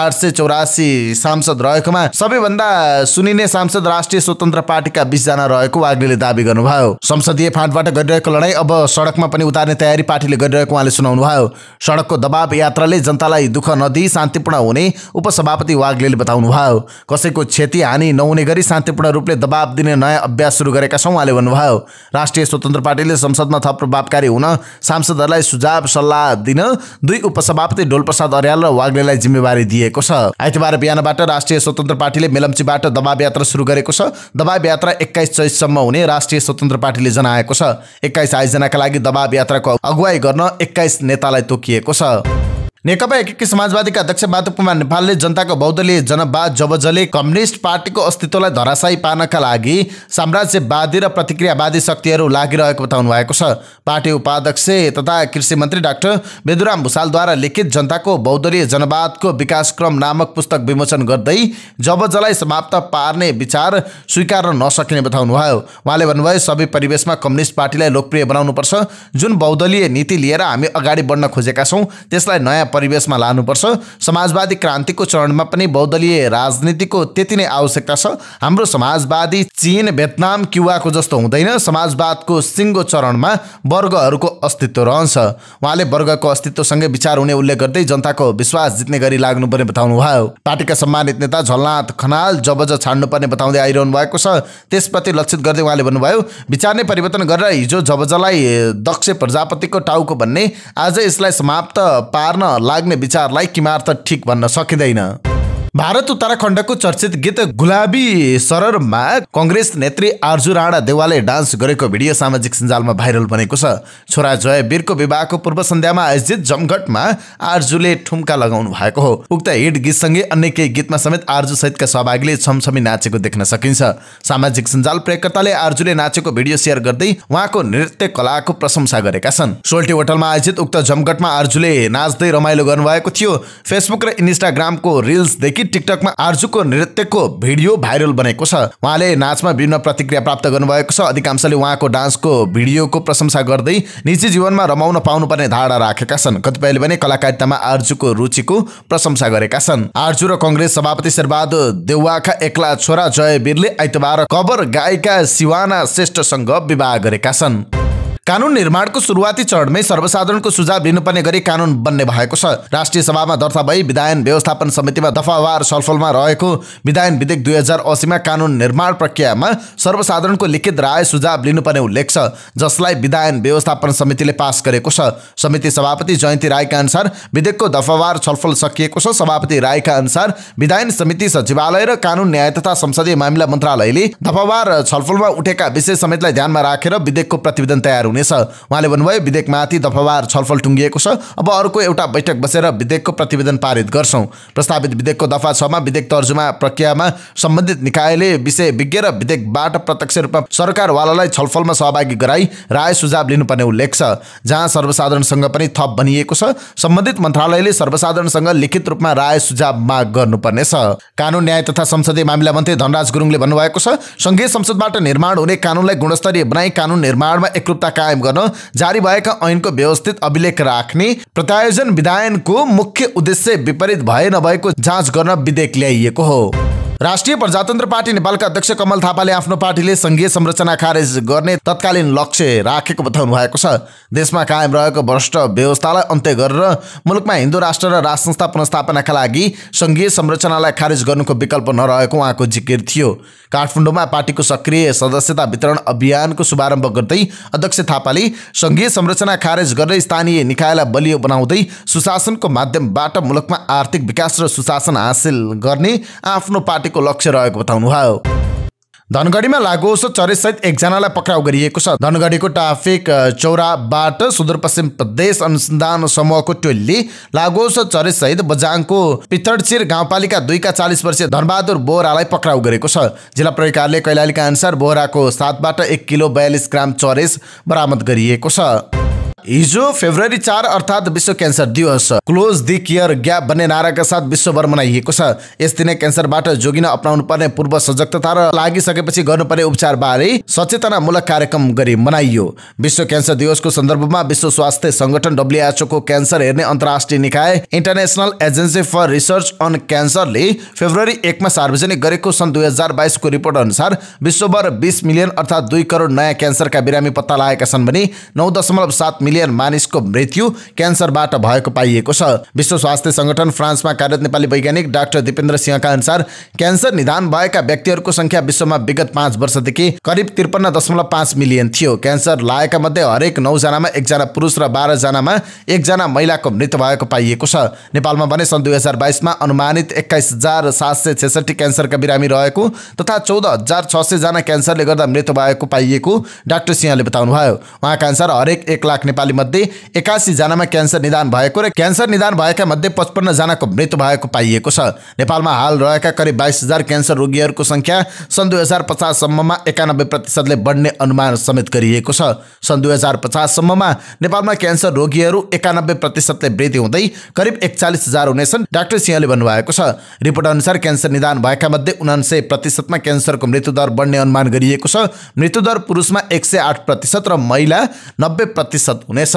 आठ सय चौरासी सांसद रहेकोमा सबैभन्दा सुनिने सांसद राष्ट्रिय स्वतन्त्र पार्टीका बिसजना रहेको वाग्लेले दावी गर्नुभयो संसदीय फाँटबाट गरिरहेको लडाईँ अब सडकमा पनि उतार्ने तयारी पार्टीले गरिरहेको उहाँले सुनाउनु भयो सडकको दबाव यात्राले जनतालाई दुःख नदी शान्तिपूर्ण हुने उपसभापति वाग्लेले भयो कसैको क्षति हानि नहुने गरी शान्तिपूर्ण रूपले दबाब दिने नयाँ अभ्यास सुरु गरेका छौँ उहाँले भन्नुभयो राष्ट्रिय स्वतन्त्र पार्टीले संसदमा थप प्रभावकारी हुन सांसदहरूलाई सुझाव सल्लाह दिन दुई उपसभापति डोलप्रसाद अर्याल र वाग्लेलाई जिम्मेवारी दिएको छ आइतबार बिहानबाट राष्ट्रिय स्वतन्त्र पार्टीले मेलम्चीबाट दबाब यात्रा सुरु गरेको छ दबाब यात्रा एक्काइस चैससम्म हुने राष्ट्रिय स्वतन्त्र पार्टीले जनाएको छ एक्काइस आयोजनाका लागि दबाब यात्राको अगुवाई गर्न एक्काइस नेतालाई तोकिएको छ नेकपा एकीकृत समाजवादीका अध्यक्ष माधव कुमार नेपालले जनताको बौद्धलीय जनवाद जबजले कम्युनिस्ट पार्टीको अस्तित्वलाई धराशायी पार्नका लागि साम्राज्यवादी र प्रतिक्रियावादी शक्तिहरू लागिरहेको बताउनु भएको छ पार्टी उपाध्यक्ष तथा कृषि मन्त्री डाक्टर बेदुराम भूषालद्वारा लिखित जनताको बौद्धलीय जनवादको विकासक्रम नामक पुस्तक विमोचन गर्दै जबजलाई समाप्त पार्ने विचार स्वीकार्न नसकिने बताउनु भयो उहाँले भन्नुभयो सबै परिवेशमा कम्युनिस्ट पार्टीलाई लोकप्रिय बनाउनुपर्छ जुन बौद्धलीय नीति लिएर हामी अगाडि बढ्न खोजेका छौँ त्यसलाई नयाँ परिवेशमा लानुपर्छ समाजवादी क्रान्तिको चरणमा पनि बहुदलीय राजनीतिको त्यति नै आवश्यकता छ हाम्रो समाजवादी चिन भेतनाम क्युवाको जस्तो हुँदैन समाजवादको सिङ्गो चरणमा वर्गहरूको अस्तित्व रहन्छ उहाँले वर्गको अस्तित्वसँगै विचार हुने उल्लेख गर्दै जनताको विश्वास जित्ने गरी लाग्नुपर्ने बताउनु भयो पार्टीका सम्मानित नेता झलनाथ खनाल जबज छाड्नुपर्ने बताउँदै आइरहनु भएको छ त्यसप्रति लक्षित गर्दै उहाँले भन्नुभयो विचार नै परिवर्तन गरेर हिजो जबजलाई दक्ष प्रजापतिको टाउको भन्ने आज यसलाई समाप्त पार्न लाग्ने विचारलाई किमार्त ठिक भन्न सकिँदैन भारत उत्तराखण्डको चर्चित गीत गुलाबी सररमा कङ्ग्रेस नेत्री आर्जु राणा देवालले डान्स गरेको भिडियो सामाजिक सञ्जालमा भाइरल बनेको छ छोरा जयवीरको विवाहको पूर्व सन्ध्यामा आयोजित जमघटमा आर्जुले ठुम्का लगाउनु भएको हो उक्त हिट गीतसँगै अन्य केही गीतमा समेत आर्जु सहितका सहभागीले छमछमी नाचेको देख्न सकिन्छ सामाजिक सञ्जाल प्रयोगकर्ताले आर्जुले नाचेको भिडियो सेयर गर्दै उहाँको नृत्य कलाको प्रशंसा गरेका छन् सोल्टी होटलमा आयोजित उक्त जमघटमा आर्जुले नाच्दै रमाइलो गर्नुभएको थियो फेसबुक र इन्स्टाग्रामको रिल्सदेखि टिकटकमा आर्जुको नृत्यको भिडियो भाइरल बनेको छ उहाँले नाचमा विभिन्न प्रतिक्रिया प्राप्त गर्नुभएको छ अधिकांशले उहाँको डान्सको भिडियोको प्रशंसा गर्दै निजी जीवनमा रमाउन पाउनुपर्ने धारणा राखेका छन् कतिपयले भने कलाकारितामा आर्जुको रुचिको प्रशंसा गरेका छन् आर्जु र कङ्ग्रेस सभापति शेरबहादुर देउवाका एक्ला छोरा जयवीरले आइतबार कबर गायिका शिवाना श्रेष्ठसँग विवाह गरेका छन् कानुन निर्माणको सुरुवाती चरणमै सर्वसाधारणको सुझाव लिनुपर्ने गरी कानुन बन्ने भएको छ राष्ट्रिय सभामा दर्ता भई विधायन व्यवस्थापन समितिमा दफावार छलफलमा रहेको विधायन विधेयक दुई हजार असीमा कानुन निर्माण प्रक्रियामा सर्वसाधारणको लिखित राय सुझाव लिनुपर्ने उल्लेख छ जसलाई विधायन व्यवस्थापन समितिले पास गरेको छ समिति सभापति जयन्ती राईका अनुसार विधेयकको दफावार छलफल सकिएको छ सभापति राईका अनुसार विधायन समिति सचिवालय र कानुन न्याय तथा संसदीय मामिला मन्त्रालयले दफावार छलफलमा उठेका विषय समेतलाई ध्यानमा राखेर विधेयकको प्रतिवेदन तयार हुनेछ उहाँले भन्नुभयो विधेयकमाथि दफावार छलफल टुङ्गिएको छ अब अर्को एउटा बैठक बसेर विधेयकको प्रतिवेदन पारित गर्छौँ प्रस्तावित विधेयकको दफा छमा विधेयक तर्जुमा प्रक्रियामा सम्बन्धित निकायले विषय विज्ञ र विधेयकबाट प्रत्यक्ष रूपमा सरकारवालालाई छलफलमा सहभागी गराई राय सुझाव लिनुपर्ने उल्लेख छ जहाँ सर्वसाधारणसँग पनि थप भनिएको छ सम्बन्धित मन्त्रालयले सर्वसाधारणसँग लिखित रूपमा राय सुझाव माग गर्नुपर्नेछ कानुन न्याय तथा संसदीय मामिला मन्त्री धनराज गुरुङले भन्नुभएको छ सङ्घीय संसदबाट निर्माण हुने कानुनलाई गुणस्तरीय बनाई कानुन निर्माणमा एकरूपता कायम गर्न जारी भएका ऐनको व्यवस्थित अभिलेख राख्ने प्रत्यायोजन विधायनको मुख्य उद्देश्य विपरीत भए नभएको जाँच गर्न विधेयक ल्याइएको हो राष्ट्रिय प्रजातन्त्र पार्टी नेपालका अध्यक्ष कमल थापाले आफ्नो पार्टीले संघीय संरचना खारेज गर्ने तत्कालीन लक्ष्य राखेको बताउनु भएको छ देशमा कायम रहेको भ्रष्ट व्यवस्थालाई अन्त्य गरेर मुलुकमा हिन्दू राष्ट्र र राज संस्था पुनस्थापनाका लागि संघीय संरचनालाई खारेज गर्नुको विकल्प नरहेको उहाँको जिकिर थियो काठमाडौँमा पार्टीको सक्रिय सदस्यता वितरण अभियानको शुभारम्भ गर्दै अध्यक्ष थापाले संघीय संरचना खारेज गर्दै स्थानीय निकायलाई बलियो बनाउँदै सुशासनको माध्यमबाट मुलुकमा आर्थिक विकास र सुशासन हासिल गर्ने आफ्नो पार्टी पार्टीको लक्ष्य रहेको बताउनुभयो धनगढीमा औषध चरेसहित एकजनालाई पक्राउ गरिएको छ धनगढीको ट्राफिक चौराबाट सुदूरपश्चिम प्रदेश अनुसन्धान समूहको टोलीले औषध चरेसहित बजाङको पितरचिर गाउँपालिका दुईका चालिस वर्षीय धनबहादुर बोहरालाई पक्राउ गरेको छ जिल्ला कार्यालय कैलालीका अनुसार बोहराको साथबाट एक किलो बयालिस ग्राम चरेस बरामद गरिएको छ हिजो फेब्रुअरी चार अर्थात् विश्व क्यान्सर दिवस क्लोज दि केयर ग्याप भन्ने नाराका साथ विश्वभर मनाइएको छ यस दिनै क्यान्सरबाट जोगिन अप्नाउनु पर्ने पूर्व सजगता र लागिसकेपछि गर्नुपर्ने उपचार बारे सचेतनामूलक कार्यक्रम गरी मनाइयो विश्व क्यान्सर दिवसको सन्दर्भमा विश्व स्वास्थ्य संगठन डब्लुएचओको क्यान्सर हेर्ने अन्तर्राष्ट्रिय निकाय international agency for research on क्यान्सरले फेब्रुअरी एकमा सार्वजनिक गरेको सन् दुई हजार बाइसको रिपोर्ट अनुसार विश्वभर बिस मिलियन अर्थात् दुई करोड नयाँ क्यान्सरका बिरामी पत्ता लागेका छन् भने नौ दशमलव सात मिलियन मानिसको मृत्यु क्यान्सरबाट भएको पाइएको छ विश्व स्वास्थ्य संगठन फ्रान्समा कार्यरत नेपाली वैज्ञानिक डाक्टर दिपेन्द्र सिंहका अनुसार क्यान्सर निदान भएका व्यक्तिहरूको संख्या विश्वमा विगत पाँच वर्षदेखि करिब त्रिपन्न दशमलव पाँच मिलियन थियो क्यान्सर लागेका मध्ये हरेक नौजनामा एकजना पुरुष र बाह्रजनामा एकजना महिलाको मृत्यु भएको पाइएको छ नेपालमा भने सन् दुई हजार बाइसमा अनुमानित एक्काइस हजार सात सय छेसठी क्यान्सरका बिरामी रहेको तथा चौध हजार छ सयजना क्यान्सरले गर्दा मृत्यु भएको पाइएको डाक्टर सिंहले बताउनुभयो उहाँका अनुसार हरेक एक लाख नेपाल मध्ये एकासी जनामा क्यान्सर निदान भएको र क्यान्सर निदान भएका मध्ये जनाको मृत्यु भएको पाइएको छ नेपालमा हाल रहेका करिब बाइस हजार क्यान्सर रोगीहरूको संख्या सन् दुई हजार पचाससम्ममा एकानब्बे प्रतिशतले बढ्ने अनुमान समेत गरिएको छ सन् दुई हजार पचाससम्ममा नेपालमा क्यान्सर रोगीहरू एकानब्बे प्रतिशतले वृद्धि हुँदै करिब एकचालिस हजार हुनेछन् डाक्टर सिंहले भन्नुभएको छ रिपोर्ट अनुसार क्यान्सर निदान भएका मध्ये उनान्सय प्रतिशतमा क्यान्सरको मृत्युदर बढ्ने अनुमान गरिएको छ मृत्युदर पुरुषमा एक सय आठ प्रतिशत र महिला नब्बे प्रतिशत हुनेछ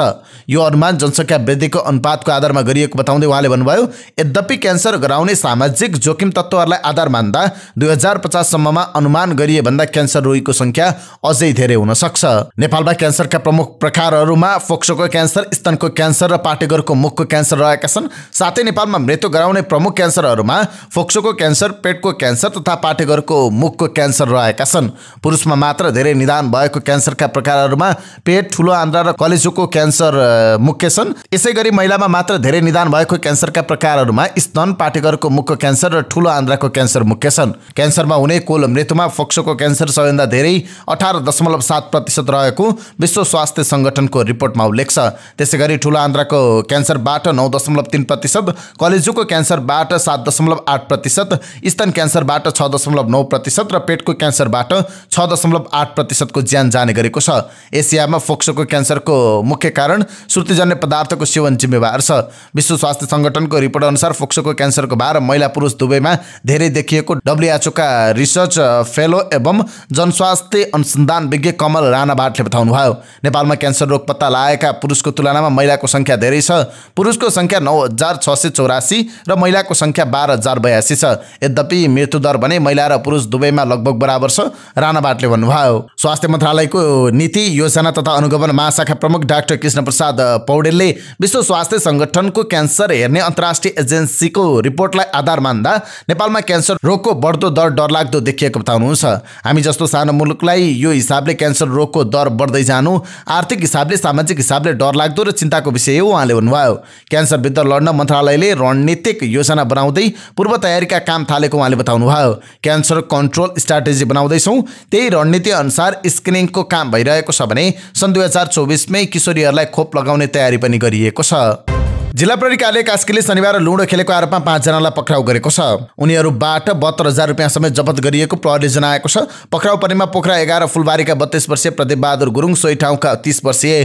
यो अनुमान जनसङ्ख्या वृद्धिको अनुपातको आधारमा गरिएको बताउँदै उहाँले भन्नुभयो यद्यपि क्यान्सर गराउने सामाजिक जोखिम तत्त्वहरूलाई आधार मान्दा दुई हजार पचाससम्ममा अनुमान गरिए भन्दा क्यान्सर रोगीको सङ्ख्या अझै धेरै हुन सक्छ नेपालमा क्यान्सरका प्रमुख प्रकारहरूमा फोक्सोको क्यान्सर स्तनको क्यान्सर र पाटेगरको मुखको क्यान्सर रहेका छन् साथै नेपालमा मृत्यु गराउने प्रमुख क्यान्सरहरूमा फोक्सोको क्यान्सर पेटको क्यान्सर तथा पाटेगरको मुखको क्यान्सर रहेका छन् पुरुषमा मात्र धेरै निदान भएको क्यान्सरका प्रकारहरूमा पेट ठुलो आन्द्रा र कलेजोको क्यान्सर मुख्य छन् यसै गरी महिलामा मात्र धेरै निदान भएको क्यान्सरका प्रकारहरूमा स्तन पाठेघरको मुख्य क्यान्सर र ठुलो आन्द्राको क्यान्सर मुख्य छन् क्यान्सरमा हुने कुल मृत्युमा फोक्सोको क्यान्सर सबैभन्दा धेरै अठार दशमलव सात प्रतिशत रहेको विश्व स्वास्थ्य सङ्गठनको रिपोर्टमा उल्लेख छ त्यसै गरी ठुलो आन्द्राको क्यान्सरबाट नौ दशमलव तिन प्रतिशत कलेजुको क्यान्सरबाट सात दशमलव आठ प्रतिशत स्तन क्यान्सरबाट छ दशमलव नौ प्रतिशत र पेटको क्यान्सरबाट छ दशमलव आठ प्रतिशतको ज्यान जाने गरेको छ एसियामा फोक्सोको क्यान्सरको मुख्य कारण श्रुतिजन्य पदार्थको सेवन जिम्मेवार छ विश्व स्वास्थ्य सङ्गठनको रिपोर्ट अनुसार फोक्सोको क्यान्सरको भार महिला पुरुष दुवैमा धेरै देखिएको डब्लुएचओका रिसर्च फेलो एवं जनस्वास्थ्य अनुसन्धान विज्ञ कमल राणा भाटले बताउनुभयो नेपालमा क्यान्सर रोग पत्ता लगाएका पुरुषको तुलनामा महिलाको सङ्ख्या धेरै छ पुरुषको सङ्ख्या नौ हजार छ सय चौरासी र महिलाको सङ्ख्या बाह्र हजार बयासी छ यद्यपि मृत्युदर भने महिला र पुरुष दुवैमा लगभग बराबर छ राणाबाटले भन्नुभयो स्वास्थ्य मन्त्रालयको नीति योजना तथा अनुगमन महाशाखा प्रमुख डा डाक्टर प्रसाद पौडेलले विश्व स्वास्थ्य सङ्गठनको क्यान्सर हेर्ने अन्तर्राष्ट्रिय एजेन्सीको रिपोर्टलाई आधार मान्दा नेपालमा क्यान्सर रोगको बढ्दो दर डरलाग्दो देखिएको बताउनुहुन्छ हामी जस्तो सानो मुलुकलाई यो हिसाबले क्यान्सर रोगको दर बढ्दै जानु आर्थिक हिसाबले सामाजिक हिसाबले डरलाग्दो र चिन्ताको विषय हो उहाँले भन्नुभयो क्यान्सर विरुद्ध लड्न मन्त्रालयले रणनीतिक योजना बनाउँदै पूर्व तयारीका काम थालेको उहाँले बताउनुभयो क्यान्सर कन्ट्रोल स्ट्राटेजी बनाउँदैछौँ त्यही रणनीति अनुसार स्क्रिनिङको काम भइरहेको छ भने सन् दुई हजार चौबिसमै किशोर छोरीहरूलाई खोप लगाउने तयारी पनि गरिएको छ जिल्ला प्रहरी कार्यालय कास्कीले शनिबार लुडो खेलेको आरोपमा पाँचजनालाई पक्राउ गरेको छ उनीहरूबाट बहत्तर हजार समेत जबत गरिएको प्रहरीले जनाएको छ पक्राउ परेमा पोखरा एघार फुलबारीका बत्तीस वर्षीय प्रदीप बहादुर गुरुङ सोही ठाउँका तिस वर्षीय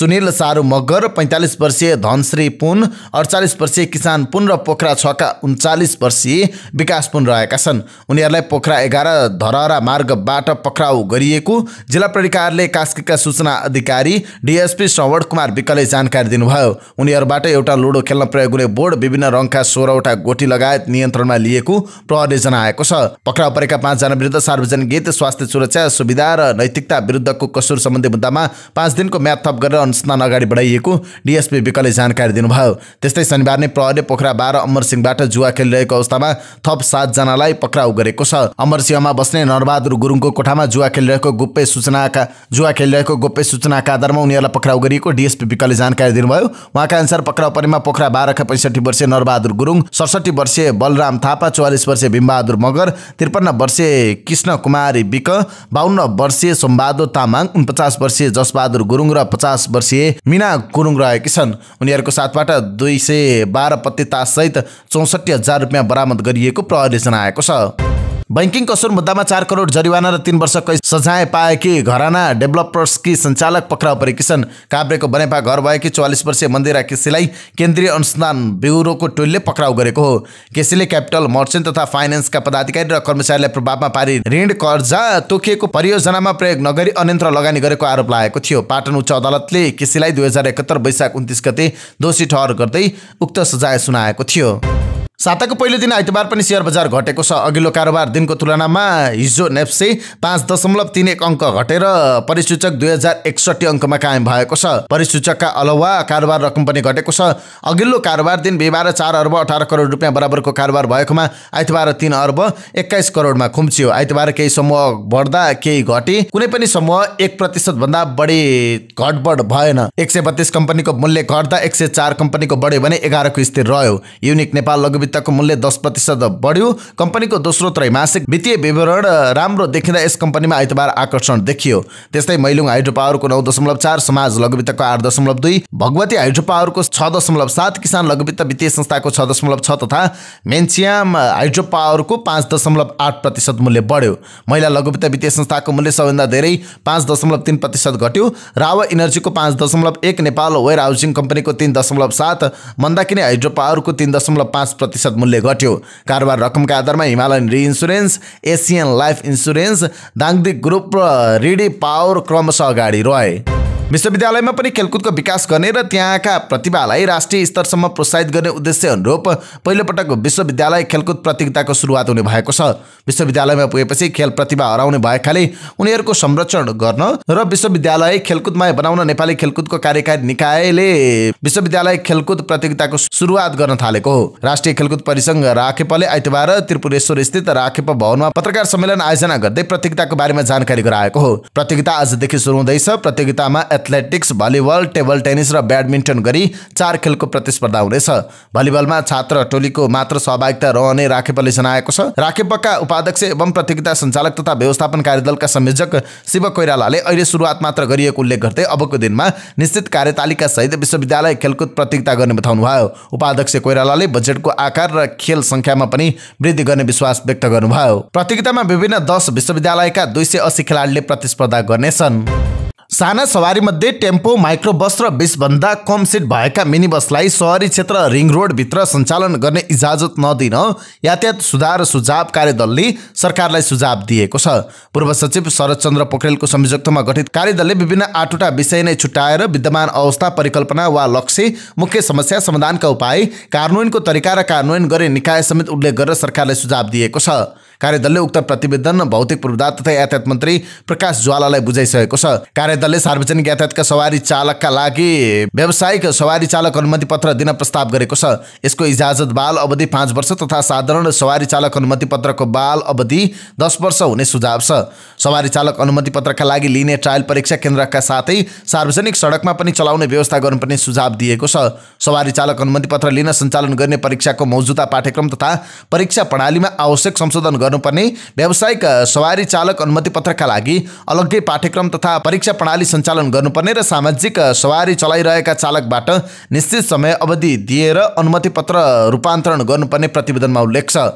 सुनिल सारू मगर पैँतालिस वर्षीय धनश्री पुन अडचालिस वर्षीय किसान पुन र पोखरा छका उन्चालिस वर्षीय विकास पुन रहेका छन् उनीहरूलाई पोखरा एघार धरहरा मार्गबाट पक्राउ गरिएको जिल्ला प्रहरी कार्यालय कास्कीका सूचना अधिकारी डिएसपी श्रवण कुमार विकले जानकारी दिनुभयो उनीहरूबाट एउटा सोह्रवटा लुडो खेल्न प्रयोग हुने बोर्ड विभिन्न रङका सोह्रवटा गोटी लगायत नियन्त्रणमा लिएको प्रहरले जनाएको छ पक्राउ परेका पाँचजना विरुद्ध सार्वजनिक गीत स्वास्थ्य सुरक्षा सुविधा र नैतिकता विरुद्धको कसुर सम्बन्धी मुद्दामा पाँच दिनको म्याद थप गरेर अनुसन्धान अगाडि बढाइएको डिएसपी विकले जानकारी दिनुभयो त्यस्तै शनिबार नै प्रहरले पोखरा बाह्र अमरसिंहबाट जुवा खेलिरहेको अवस्थामा थप सातजनालाई पक्राउ गरेको छ अमरसिंहमा बस्ने नरबहादुर गुरुङको कोठामा जुवा खेलिरहेको गोप्य सूचनाका जुवा खेलिरहेको गोप्य सूचनाका आधारमा उनीहरूलाई पक्राउ गरिएको डिएसपी विकले जानकारी दिनुभयो उहाँका अनुसार पक्राउ परेमा पोखरा बाह्रका पैँसठी वर्षीय नरबहादुर गुरुङ सडसठी वर्षीय बलराम थापा चौवालिस वर्षीय भीमबहादुर मगर त्रिपन्न वर्षीय कृष्ण कुमारी विक बाहन्न वर्षीय सोमबहादुर तामाङ उनपचास वर्षीय जसबहादुर गुरुङ र पचास वर्षीय मिना गुरुङ रहेकी छन् उनीहरूको साथबाट दुई सय बाह्र पत्ते सहित चौसठी हजार रुपियाँ बरामद गरिएको प्रहरीले जनाएको छ बैङ्किङ कसुर मुद्दामा चार करोड जरिवाना र तीन कै सजाय पाएकी घराना डेभलपर्सकी सञ्चालक पक्राउ परे छन् काभ्रेको बनेपा घर भएकी चौवालिस वर्षीय मन्दिरा केसीलाई केन्द्रीय अनुसन्धान ब्युरोको टोलले पक्राउ गरेको हो केसीले क्यापिटल मर्चेन्ट तथा फाइनेन्सका पदाधिकारी र कर्मचारीलाई प्रभावमा पारी ऋण कर्जा तोकिएको परियोजनामा प्रयोग नगरी अन्यन्त्र लगानी गरेको आरोप लागेको थियो पाटन उच्च अदालतले केसीलाई दुई हजार एकहत्तर वैशाख उन्तिस गते दोषी ठहर गर्दै उक्त सजाय सुनाएको थियो साताको पहिलो दिन आइतबार पनि सेयर बजार घटेको छ अघिल्लो कारोबार दिनको तुलनामा हिजो नेप्से पाँच दशमलव तिन एक अङ्क घटेर परिसूचक दुई हजार एकसठी अङ्कमा कायम भएको छ परिसूचकका अलावा कारोबार रकम पनि घटेको छ अघिल्लो कारोबार दिन बिहिबार चार अर्ब अठार करोड रुपियाँ बराबरको कारोबार भएकोमा आइतबार तिन अर्ब एक्काइस करोडमा खुम्चियो आइतबार केही समूह बढ्दा केही घटे कुनै पनि समूह एक भन्दा बढी घटबड भएन एक सय बत्तीस कम्पनीको मूल्य घट्दा एक सय चार कम्पनीको बढ्यो भने एघारको स्थिर रह्यो युनिक नेपाल लघु प्रतियोगिताको मूल्य दस प्रतिशत बढ्यो कम्पनीको दोस्रो त्रैमासिक वित्तीय विवरण राम्रो देखिँदा यस कम्पनीमा आइतबार आकर्षण देखियो त्यस्तै मैलुङ हाइड्रो पावरको नौ दशमलव चार समाज लघुवित्तको आठ दशमलव दुई भगवती हाइड्रो पावरको छ दशमलव सात किसान लघुवित्त वित्तीय संस्थाको छ दशमलव छ तथा मेन्सियाम हाइड्रो पावरको पाँच दशमलव आठ प्रतिशत मूल्य बढ्यो महिला लघुवित्त वित्तीय संस्थाको मूल्य सबैभन्दा धेरै पाँच दशमलव तिन प्रतिशत घट्यो राव इनर्जीको पाँच दशमलव एक नेपाल वेयर हाउसिङ कम्पनीको तिन दशमलव सात मन्दाकिनी हाइड्रो पावरको तिन दशमलव पाँच प्रतिशत प्रतिशत मूल्य घट्यो कारोबार रकमका आधारमा Himalayan reinsurance Asian life insurance दाङदिक ग्रुप र रिडी पावर क्रमशः अगाडि रहे विश्वविद्यालयमा पनि खेलकुदको विकास गर्ने र त्यहाँका प्रतिभालाई राष्ट्रिय स्तरसम्म प्रोत्साहित गर्ने उद्देश्य अनुरूप पहिलोपटक विश्वविद्यालय खेलकुद प्रतियोगिताको सुरुवात हुने भएको छ विश्वविद्यालयमा पुगेपछि खेल प्रतिभा हराउने भएकाले उनीहरूको संरक्षण गर्न र विश्वविद्यालय खेलकुदमय बनाउन नेपाली खेलकुदको कार्यकारी निकायले विश्वविद्यालय खेलकुद प्रतियोगिताको सुरुवात गर्न थालेको हो राष्ट्रिय खेलकुद परिसंघ राखेपले आइतबार त्रिपुरेश्वर स्थित राखेप भवनमा पत्रकार सम्मेलन आयोजना गर्दै प्रतियोगिताको बारेमा जानकारी गराएको हो प्रतियोगिता आजदेखि सुरु हुँदैछ प्रतियोगितामा एथलेटिक्स भलिबल टेबल टेनिस र ब्याडमिन्टन गरी चार खेलको प्रतिस्पर्धा हुनेछ भलिबलमा छात्र टोलीको मात्र सहभागिता रहने राखेपले जनाएको छ राखेपका उपाध्यक्ष एवं प्रतियोगिता सञ्चालक तथा व्यवस्थापन कार्यदलका संयोजक शिव कोइरालाले अहिले सुरुवात मात्र गरिएको उल्लेख गर्दै अबको दिनमा निश्चित कार्यतालिका सहित विश्वविद्यालय खेलकुद प्रतियोगिता गर्ने बताउनु भयो उपाध्यक्ष कोइरालाले बजेटको आकार र खेल संख्यामा पनि वृद्धि गर्ने विश्वास व्यक्त गर्नुभयो प्रतियोगितामा विभिन्न दस विश्वविद्यालयका दुई सय अस्सी खेलाडीले प्रतिस्पर्धा गर्नेछन् साना सवारीमध्ये टेम्पो माइक्रो बस र बिसभन्दा कम सिट भएका मिनी बसलाई सहरी क्षेत्र रिङ रोडभित्र सञ्चालन गर्ने इजाजत नदिन यातायात सुधार सुझाव कार्यदलले सरकारलाई सुझाव दिएको छ पूर्व सचिव शरदचन्द्र चन्द्र पोखरेलको संयोजकतामा गठित कार्यदलले विभिन्न आठवटा विषय नै छुट्याएर विद्यमान अवस्था परिकल्पना वा लक्ष्य मुख्य समस्या समाधानका उपाय कार्यान्वयनको तरिका र कार्यान्वयन गरे निकाय समेत उल्लेख गरेर सरकारलाई सुझाव दिएको छ कार्यदलले उक्त प्रतिवेदन भौतिक पूर्वधार तथा यातायात मन्त्री प्रकाश ज्वालालाई बुझाइसकेको छ कार्यदलले सार्वजनिक यातायातका सवारी चालकका लागि व्यावसायिक सवारी चालक अनुमति पत्र दिन प्रस्ताव गरेको छ यसको इजाजत बाल अवधि पाँच वर्ष तथा साधारण सवारी चालक अनुमति पत्रको बाल अवधि दस वर्ष हुने सुझाव छ सवारी चालक अनुमति पत्रका लागि लिने ट्रायल परीक्षा केन्द्रका साथै सार्वजनिक सडकमा पनि चलाउने व्यवस्था गर्नुपर्ने सुझाव दिएको छ सवारी चालक अनुमति पत्र लिन सञ्चालन गर्ने परीक्षाको मौजुदा पाठ्यक्रम तथा परीक्षा प्रणालीमा आवश्यक संशोधन गर्नुपर्ने व्यावसायिक सवारी चालक अनुमति पत्रका लागि अलग्गै पाठ्यक्रम तथा परीक्षा प्रणाली सञ्चालन गर्नुपर्ने र सामाजिक सवारी चलाइरहेका चालकबाट निश्चित समय अवधि दिएर अनुमति पत्र रूपान्तरण गर्नुपर्ने प्रतिवेदनमा उल्लेख छ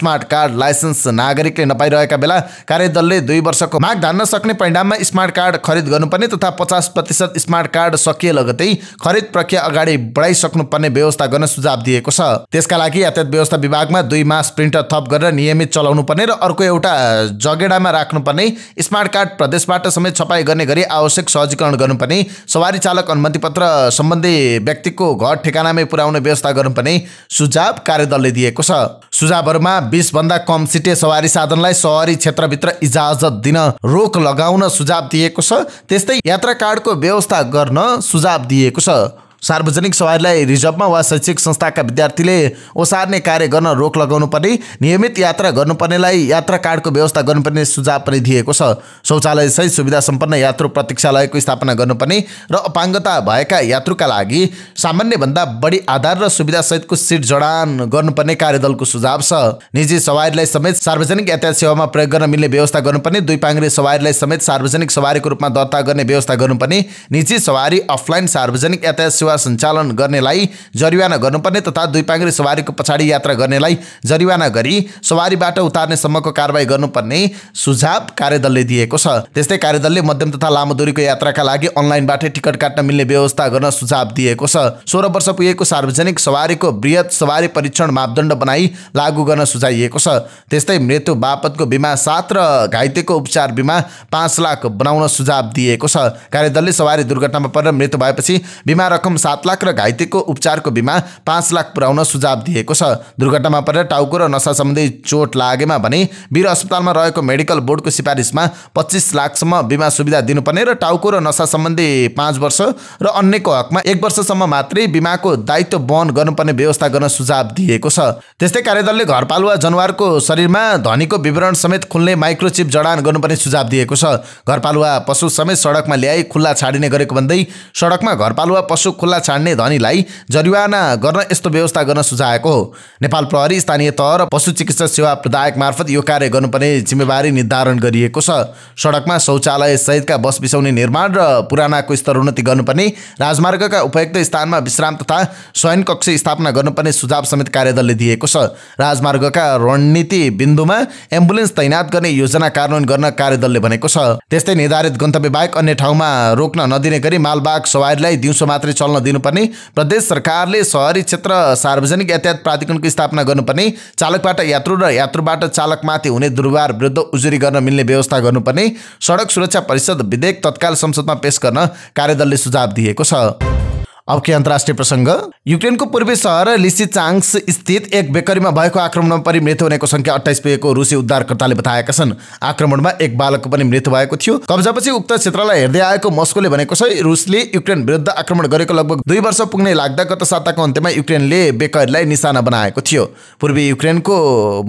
स्मार्ट कार्ड लाइसेन्स नागरिकले नपाइरहेका बेला कार्यदलले दुई वर्षको माग धान्न सक्ने परिणाममा स्मार्ट कार्ड खरिद गर्नुपर्ने तथा पचास प्रतिशत स्मार्ट कार्ड सकिए लगतै खरिद प्रक्रिया अगाडि बढाइसक्नुपर्ने व्यवस्था गर्न सुझाव दिएको छ त्यसका लागि यातायात व्यवस्था विभागमा दुई मास प्रिन्टर थप गरेर नियमित चलाउनु गर्नुपर्ने र अर्को एउटा जगेडामा राख्नुपर्ने स्मार्ट कार्ड प्रदेशबाट समेत छपाई गर्ने गरी आवश्यक सहजीकरण गर्नुपर्ने सवारी चालक अनुमति पत्र सम्बन्धी व्यक्तिको घर ठेगानामै पुर्याउने व्यवस्था गर्नुपर्ने सुझाव कार्यदलले दिएको छ सुझावहरूमा भन्दा कम सिटे सवारी साधनलाई सहरी क्षेत्रभित्र इजाजत दिन रोक लगाउन सुझाव दिएको छ त्यस्तै यात्रा कार्डको व्यवस्था गर्न सुझाव दिएको छ सार्वजनिक सवारीलाई रिजर्भमा वा शैक्षिक संस्थाका विद्यार्थीले ओसार्ने कार्य गर्न रोक लगाउनुपर्ने नियमित यात्रा गर्नुपर्नेलाई यात्रा कार्डको व्यवस्था गर्नुपर्ने सुझाव पनि दिएको छ शौचालय सहित सुविधा सम्पन्न यात्रु प्रतीक्षालयको स्थापना गर्नुपर्ने र अपाङ्गता भएका यात्रुका लागि सामान्यभन्दा बढी आधार र सुविधासहितको सिट जडान गर्नुपर्ने कार्यदलको सुझाव छ निजी सवारीलाई समेत सार्वजनिक यातायात सेवामा प्रयोग गर्न मिल्ने व्यवस्था गर्नुपर्ने दुई पाङ्ग्रे सवारीलाई समेत सार्वजनिक सवारीको रूपमा दर्ता गर्ने व्यवस्था गर्नुपर्ने निजी सवारी अफलाइन सार्वजनिक यातायात सेवा सेवा सञ्चालन गर्नेलाई जरिवाना गर्नुपर्ने तथा दुई पाङ्ग्रे सवारीको पछाडि यात्रा गर्नेलाई जरिवाना गरी सवारीबाट उतार्ने सम्मको कारवाही गर्नुपर्ने सुझाव कार्यदलले दिएको छ त्यस्तै कार्यदलले मध्यम तथा लामो दूरीको यात्राका लागि अनलाइनबाटै टिकट काट्न मिल्ने व्यवस्था गर्न सुझाव दिएको छ सोह्र वर्ष पुगेको सार्वजनिक सवारीको वृहत सवारी परीक्षण मापदण्ड बनाई लागू गर्न सुझाइएको छ त्यस्तै मृत्यु बापतको बिमा सात र घाइतेको उपचार बिमा पाँच लाख बनाउन सुझाव दिएको छ कार्यदलले सवारी दुर्घटनामा परेर मृत्यु भएपछि बिमा रकम सात लाख र घाइतेको उपचारको बिमा पाँच लाख पुर्याउन सुझाव दिएको छ दुर्घटनामा परेर टाउको र नसा सम्बन्धी चोट लागेमा भने वीर अस्पतालमा रहेको मेडिकल बोर्डको सिफारिसमा पच्चिस लाखसम्म बिमा सुविधा दिनुपर्ने र टाउको र नसा सम्बन्धी पाँच वर्ष र अन्यको हकमा एक वर्षसम्म मात्रै बिमाको दायित्व वहन गर्नुपर्ने व्यवस्था गर्न सुझाव दिएको छ त्यस्तै कार्यदलले घरपालुवा जनावरको शरीरमा धनीको विवरण समेत खुल्ने माइक्रोचिप जडान गर्नुपर्ने सुझाव दिएको छ घरपालुवा पशु समेत सडकमा ल्याई खुल्ला छाडिने गरेको भन्दै सडकमा घरपालुवा पशु खुल्ला ठुला छाड्ने धनीलाई जरिवाना गर्न यस्तो व्यवस्था गर्न सुझाएको हो नेपाल प्रहरी स्थानीय तह र पशु चिकित्सा सेवा प्रदायक मार्फत यो कार्य गर्नुपर्ने जिम्मेवारी निर्धारण गरिएको छ सडकमा शौचालय सहितका बस बिसाउने निर्माण र पुरानाको स्तर उन्नति गर्नुपर्ने राजमार्गका उपयुक्त स्थानमा विश्राम तथा स्वयं कक्ष स्थापना गर्नुपर्ने सुझाव समेत कार्यदलले दिएको छ राजमार्गका रणनीति बिन्दुमा एम्बुलेन्स तैनात गर्ने योजना कार्यान्वयन गर्न कार्यदलले भनेको छ त्यस्तै निर्धारित गन्तव्य बाहेक अन्य ठाउँमा रोक्न नदिने गरी मालबाग सवारीलाई दिउँसो मात्रै चल्न दिनुपर्ने प्रदेश सरकारले सहरी क्षेत्र सार्वजनिक यातायात प्राधिकरणको स्थापना गर्नुपर्ने चालकबाट यात्रु र यात्रुबाट चालकमाथि हुने दुर्व्यवहार विरुद्ध उजुरी गर्न मिल्ने व्यवस्था गर्नुपर्ने सडक सुरक्षा परिषद विधेयक तत्काल संसदमा पेश गर्न कार्यदलले सुझाव दिएको छ अब के अन्तर्राष्ट्रिय प्रसङ्ग युक्रेनको पूर्वी सहर लिसिचाङ्स स्थित एक बेकरीमा भएको आक्रमणमा पनि मृत्यु हुनेको सङ्ख्या अठाइस पुगेको रुसी उद्धारकर्ताले बताएका छन् आक्रमणमा एक बालकको पनि मृत्यु भएको थियो कब्जापछि उक्त क्षेत्रलाई हेर्दै आएको मस्कोले भनेको छ रुसले युक्रेन विरुद्ध आक्रमण गरेको लगभग दुई वर्ष पुग्ने लाग्दा गत साताको अन्त्यमा युक्रेनले बेकरीलाई निशाना बनाएको थियो पूर्वी युक्रेनको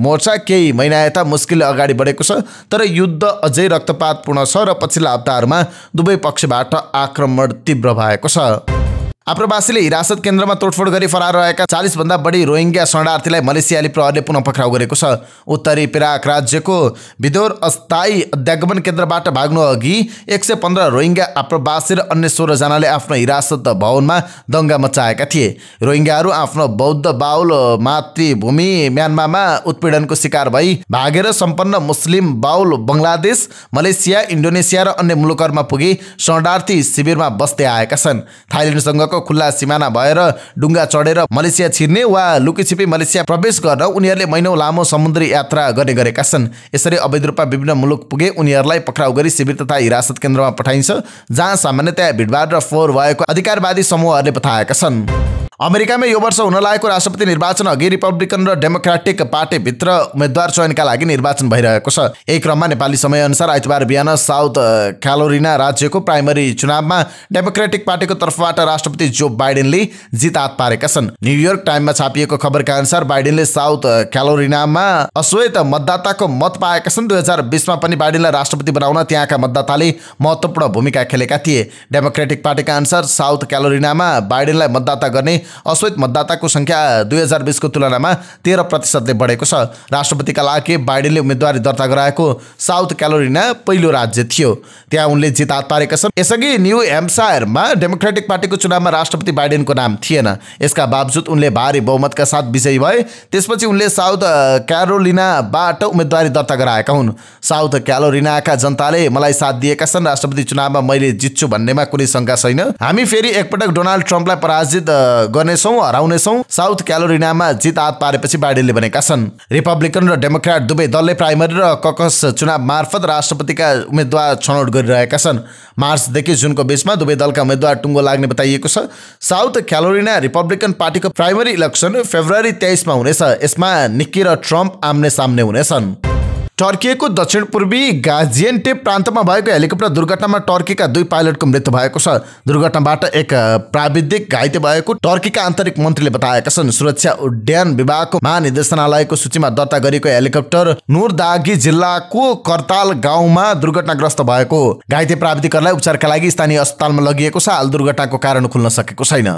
मोर्चा केही महिना यता मुस्किलले अगाडि बढेको छ तर युद्ध अझै रक्तपातपूर्ण छ र पछिल्ला हप्ताहरूमा दुवै पक्षबाट आक्रमण तीव्र भएको छ आप्रवासीले हिरासत केन्द्रमा तोडफोड गरी फरार रहेका चालिसभन्दा बढी रोहिङ्ग्या शरणार्थीलाई मलेसियाली प्रहरले पुनः पक्राउ गरेको छ उत्तरी पिराक राज्यको विदोर अस्थायी अध्यागमन केन्द्रबाट भाग्नु अघि एक सय पन्ध्र रोहिङ्ग्या आप्रवासी र अन्य सोह्रजनाले आफ्नो हिरासत भवनमा दङ्गा मचाएका थिए रोहिङ्ग्याहरू आफ्नो बौद्ध बाहुल मातृभूमि म्यानमारमा उत्पीडनको शिकार भई भागेर सम्पन्न मुस्लिम बाहुल बङ्गलादेश मलेसिया इन्डोनेसिया र अन्य मुलुकहरूमा पुगी शरणार्थी शिविरमा बस्दै आएका छन् थाइल्यान्डसँग सम्पर्क खुल्ला सिमाना भएर डुङ्गा चढेर मलेसिया छिर्ने वा लुकीछिपी मलेसिया प्रवेश गरेर उनीहरूले महिनौ लामो समुद्री यात्रा गर्ने गरेका छन् यसरी अवैध रूपमा विभिन्न मुलुक पुगे उनीहरूलाई पक्राउ गरी शिविर तथा हिरासत केन्द्रमा पठाइन्छ जहाँ सामान्यतया भिडभाड र फोहोर भएको अधिकारवादी समूहहरूले बताएका छन् अमेरिकामा यो वर्ष हुन लागेको राष्ट्रपति निर्वाचन अघि रिपब्लिकन र डेमोक्रेटिक पार्टीभित्र उम्मेद्वार चयनका लागि निर्वाचन भइरहेको छ यही क्रममा नेपाली समयअनुसार आइतबार बिहान साउथ क्यालोरिना राज्यको प्राइमरी चुनावमा डेमोक्रेटिक पार्टीको तर्फबाट राष्ट्रपति जो बाइडेनले जित हात पारेका छन् न्युयोर्क टाइममा छापिएको खबरका अनुसार बाइडेनले साउथ क्यालोरिनामा अश्वेत मतदाताको मत पाएका छन् दुई हजार बिसमा पनि बाइडेनलाई राष्ट्रपति बनाउन त्यहाँका मतदाताले महत्त्वपूर्ण भूमिका खेलेका थिए डेमोक्रेटिक पार्टीका अनुसार साउथ क्यालोरिनामा बाइडेनलाई मतदाता गर्ने अश्वेत मतदाताको सङ्ख्या दुई हजार बिसको तुलनामा तेह्र प्रतिशतले बढेको छ राष्ट्रपतिका लागि बाइडेनले उम्मेदवारी दर्ता गराएको साउथ क्यालोरिना पहिलो राज्य थियो त्यहाँ उनले जित हात पारेका छन् यसअघि न्यू हेम्सायरमा डेमोक्रेटिक पार्टीको चुनावमा राष्ट्रपति बाइडेनको नाम थिएन यसका बावजुद उनले भारी बहुमतका साथ विजयी भए त्यसपछि उनले साउथ क्यारोलिनाबाट उम्मेदवारी दर्ता गराएका हुन् साउथ क्यालोरिनाका जनताले मलाई साथ दिएका छन् राष्ट्रपति चुनावमा मैले जित्छु भन्नेमा कुनै शङ्का छैन हामी फेरि एकपटक डोनाल्ड ट्रम्पलाई पराजित गर्नेछौ हराउनेछौ साउथ क्यालोरिनामा जित हात पारेपछि बाइडेनले भनेका छन् रिपब्लिकन र डेमोक्राट दुवै दलले प्राइमरी र ककस चुनाव मार्फत राष्ट्रपतिका उम्मेद्वार छनौट गरिरहेका छन् मार्चदेखि जुनको बीचमा दुवै दलका उम्मेद्वार टुङ्गो लाग्ने बताइएको छ साउथ क्यालोरिना रिपब्लिकन पार्टीको प्राइमरी इलेक्सन फेब्रुअरी तेइसमा हुनेछ यसमा निक्की र ट्रम्प आम्ने सामने हुनेछन् टर्किएको दक्षिण पूर्वी गाजियन्टे प्रान्तमा भएको हेलिकप्टर दुर्घटनामा टर्कीका दुई पाइलटको मृत्यु भएको छ दुर्घटनाबाट एक प्राविधिक घाइते भएको टर्कीका आन्तरिक मन्त्रीले बताएका छन् सुरक्षा उड्डयन विभागको महानिर्देशनालयको सूचीमा दर्ता गरिएको हेलिकप्टर नुरदागी जिल्लाको करताल गाउँमा दुर्घटनाग्रस्त भएको घाइते प्राविधिकहरूलाई उपचारका लागि स्थानीय अस्पतालमा लगिएको छ हाल दुर्घटनाको कारण खुल्न सकेको छैन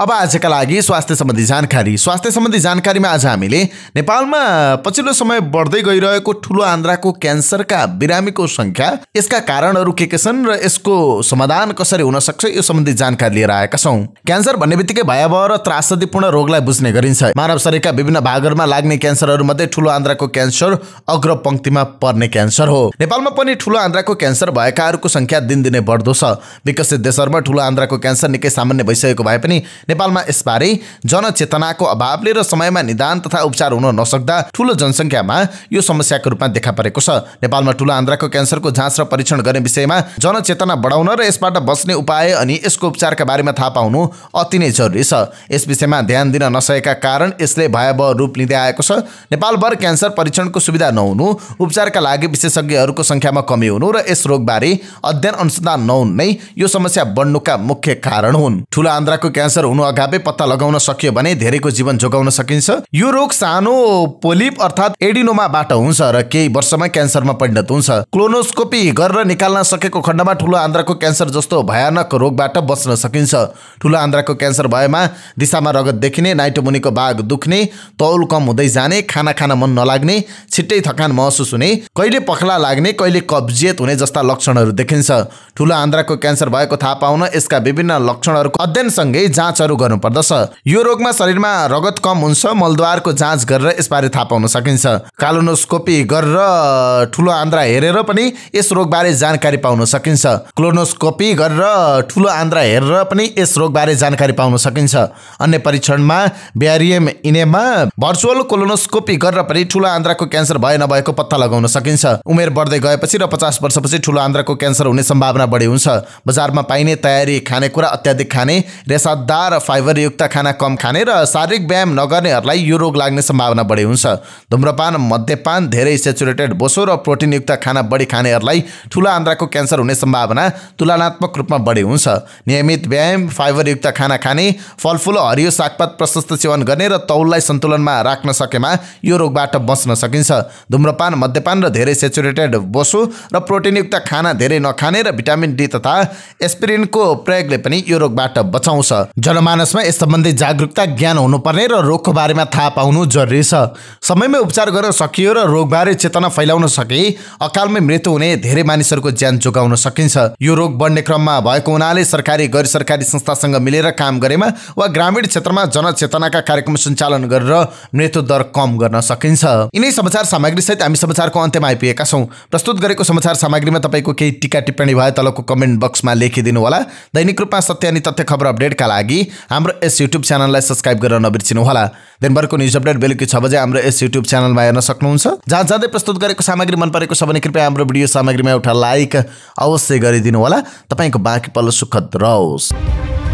अब आजका लागि स्वास्थ्य सम्बन्धी जानकारी स्वास्थ्य सम्बन्धी जानकारीमा आज हामीले नेपालमा पछिल्लो समय बढ्दै गइरहेको ठुलो आन्द्राको क्यान्सरका बिरामीको सङ्ख्या यसका कारणहरू के के छन् र यसको समाधान कसरी हुन सक्छ यो सम्बन्धी जानकारी लिएर आएका छौँ क्यान्सर भन्ने बित्तिकै भयावह र त्रासदीपूर्ण रोगलाई बुझ्ने गरिन्छ मानव शरीरका विभिन्न भागहरूमा लाग्ने क्यान्सरहरू मध्ये ठुलो आन्द्राको क्यान्सर अग्र पङ्क्तिमा पर्ने क्यान्सर हो नेपालमा पनि ठुलो आन्द्राको क्यान्सर भएकाहरूको सङ्ख्या दिनदिनै बढ्दो छ विकसित देशहरूमा ठुलो आन्द्राको क्यान्सर निकै सामान्य भइसकेको भए पनि नेपालमा यसबारे जनचेतनाको अभावले र समयमा निदान तथा उपचार हुन नसक्दा ठुलो जनसङ्ख्यामा यो समस्याको रूपमा देखा परेको छ नेपालमा ठुलो आन्द्राको क्यान्सरको जाँच र परीक्षण गर्ने विषयमा जनचेतना बढाउन र यसबाट बस्ने उपाय अनि यसको उपचारका बारेमा थाहा पाउनु अति नै जरुरी छ यस विषयमा ध्यान दिन नसकेका कारण यसले भयावह रूप लिँदै आएको छ नेपालभर क्यान्सर परीक्षणको सुविधा नहुनु उपचारका लागि विशेषज्ञहरूको सङ्ख्यामा कमी हुनु र यस रोगबारे अध्ययन अनुसन्धान नहुन् नै यो समस्या बढ्नुका मुख्य कारण हुन् ठुलो आन्द्राको क्यान्सर अगावै पत्ता लगाउन सकियो भने धेरैको जीवन जोगाउन सकिन्छ यो रोग सानो पोलिप अर्थात् एडिनोमाबाट हुन्छ र केही वर्षमा क्यान्सरमा परिणत हुन्छ क्लोनोस्कोपी गरेर निकाल्न सकेको खण्डमा ठुलो आन्द्राको क्यान्सर जस्तो भयानक रोगबाट बस्न सकिन्छ ठुलो आन्द्राको क्यान्सर भएमा दिशामा रगत देखिने नाइटोमुनिको बाघ दुख्ने तौल कम हुँदै जाने खाना खान मन नलाग्ने छिट्टै थकान महसुस हुने कहिले पखला लाग्ने कहिले कब्जियत हुने जस्ता लक्षणहरू देखिन्छ ठुलो आन्द्राको क्यान्सर भएको थाहा पाउन यसका विभिन्न लक्षणहरूको अध्ययनसँगै जाँच जाँचहरू गर्नुपर्दछ यो रोगमा शरीरमा रगत कम हुन्छ मलद्वारको जाँच गरेर यसबारे थाहा पाउन सकिन्छ कालोनोस्कोपी गरेर ठुलो आन्द्रा हेरेर पनि यस रोगबारे जानकारी पाउन सकिन्छ क्लोनोस्कोपी गरेर ठुलो आन्द्रा हेरेर पनि यस रोगबारे जानकारी पाउन सकिन्छ अन्य परीक्षणमा ब्यारियम इनेमा भर्चुअल कोलोनोस्कोपी गरेर पनि ठुलो आन्द्राको क्यान्सर भए नभएको पत्ता लगाउन सकिन्छ उमेर बढ्दै गएपछि र पचास वर्षपछि ठुलो आन्द्राको क्यान्सर हुने सम्भावना बढी हुन्छ बजारमा पाइने तयारी खानेकुरा अत्याधिक खाने रेसादार र फाइबरयुक्त खाना कम खाने र शारीरिक व्यायाम नगर्नेहरूलाई यो रोग लाग्ने सम्भावना बढी हुन्छ धुम्रपान मध्यपान धेरै सेचुरेटेड बोसो र प्रोटिनयुक्त खाना बढी खानेहरूलाई ठुला आन्द्राको क्यान्सर हुने सम्भावना तुलनात्मक रूपमा बढी हुन्छ नियमित व्यायाम फाइबरयुक्त खाना खाने फलफुल हरियो सागपात प्रशस्त सेवन गर्ने र तौललाई सन्तुलनमा राख्न सकेमा यो रोगबाट बच्न सकिन्छ धुम्रपान मध्यपान र धेरै सेचुरेटेड बोसो र प्रोटिनयुक्त खाना धेरै नखाने र भिटामिन डी तथा एस्पिरिनको प्रयोगले पनि यो रोगबाट बचाउँछ जनमानसमा यस सम्बन्धी जागरुकता ज्ञान हुनुपर्ने र रोगको बारेमा थाहा पाउनु जरुरी छ समयमै उपचार गर्न सकियो र रोगबारे चेतना फैलाउन सके अकालमै मृत्यु हुने धेरै मानिसहरूको ज्यान जोगाउन सकिन्छ यो रोग बढ्ने क्रममा भएको हुनाले सरकारी गैर सरकारी संस्थासँग मिलेर काम गरेमा वा ग्रामीण क्षेत्रमा जनचेतनाका कार्यक्रम सञ्चालन गरेर मृत्यु दर कम गर्न सकिन्छ यिनै समाचार सामग्री सहित हामी समाचारको अन्त्यमा आइपुगेका छौँ प्रस्तुत गरेको समाचार सामग्रीमा तपाईँको केही टिका टिप्पणी भए तलको कमेन्ट बक्समा लेखिदिनु होला दैनिक रूपमा सत्य अनि तथ्य खबर अपडेटका लागि हाम्रो यस युट्युब च्यानललाई सब्सक्राइब गरेर होला दिनभरको न्युज अपडेट बेलुकी छ बजे हाम्रो यस युट्युब च्यानलमा हेर्न सक्नुहुन्छ जहाँ जाँदै प्रस्तुत गरेको सामग्री मन परेको छ भने कृपया हाम्रो भिडियो सामग्रीमा एउटा लाइक अवश्य गरिदिनु होला तपाईँको बाँकी पल्लो सुखद रहोस्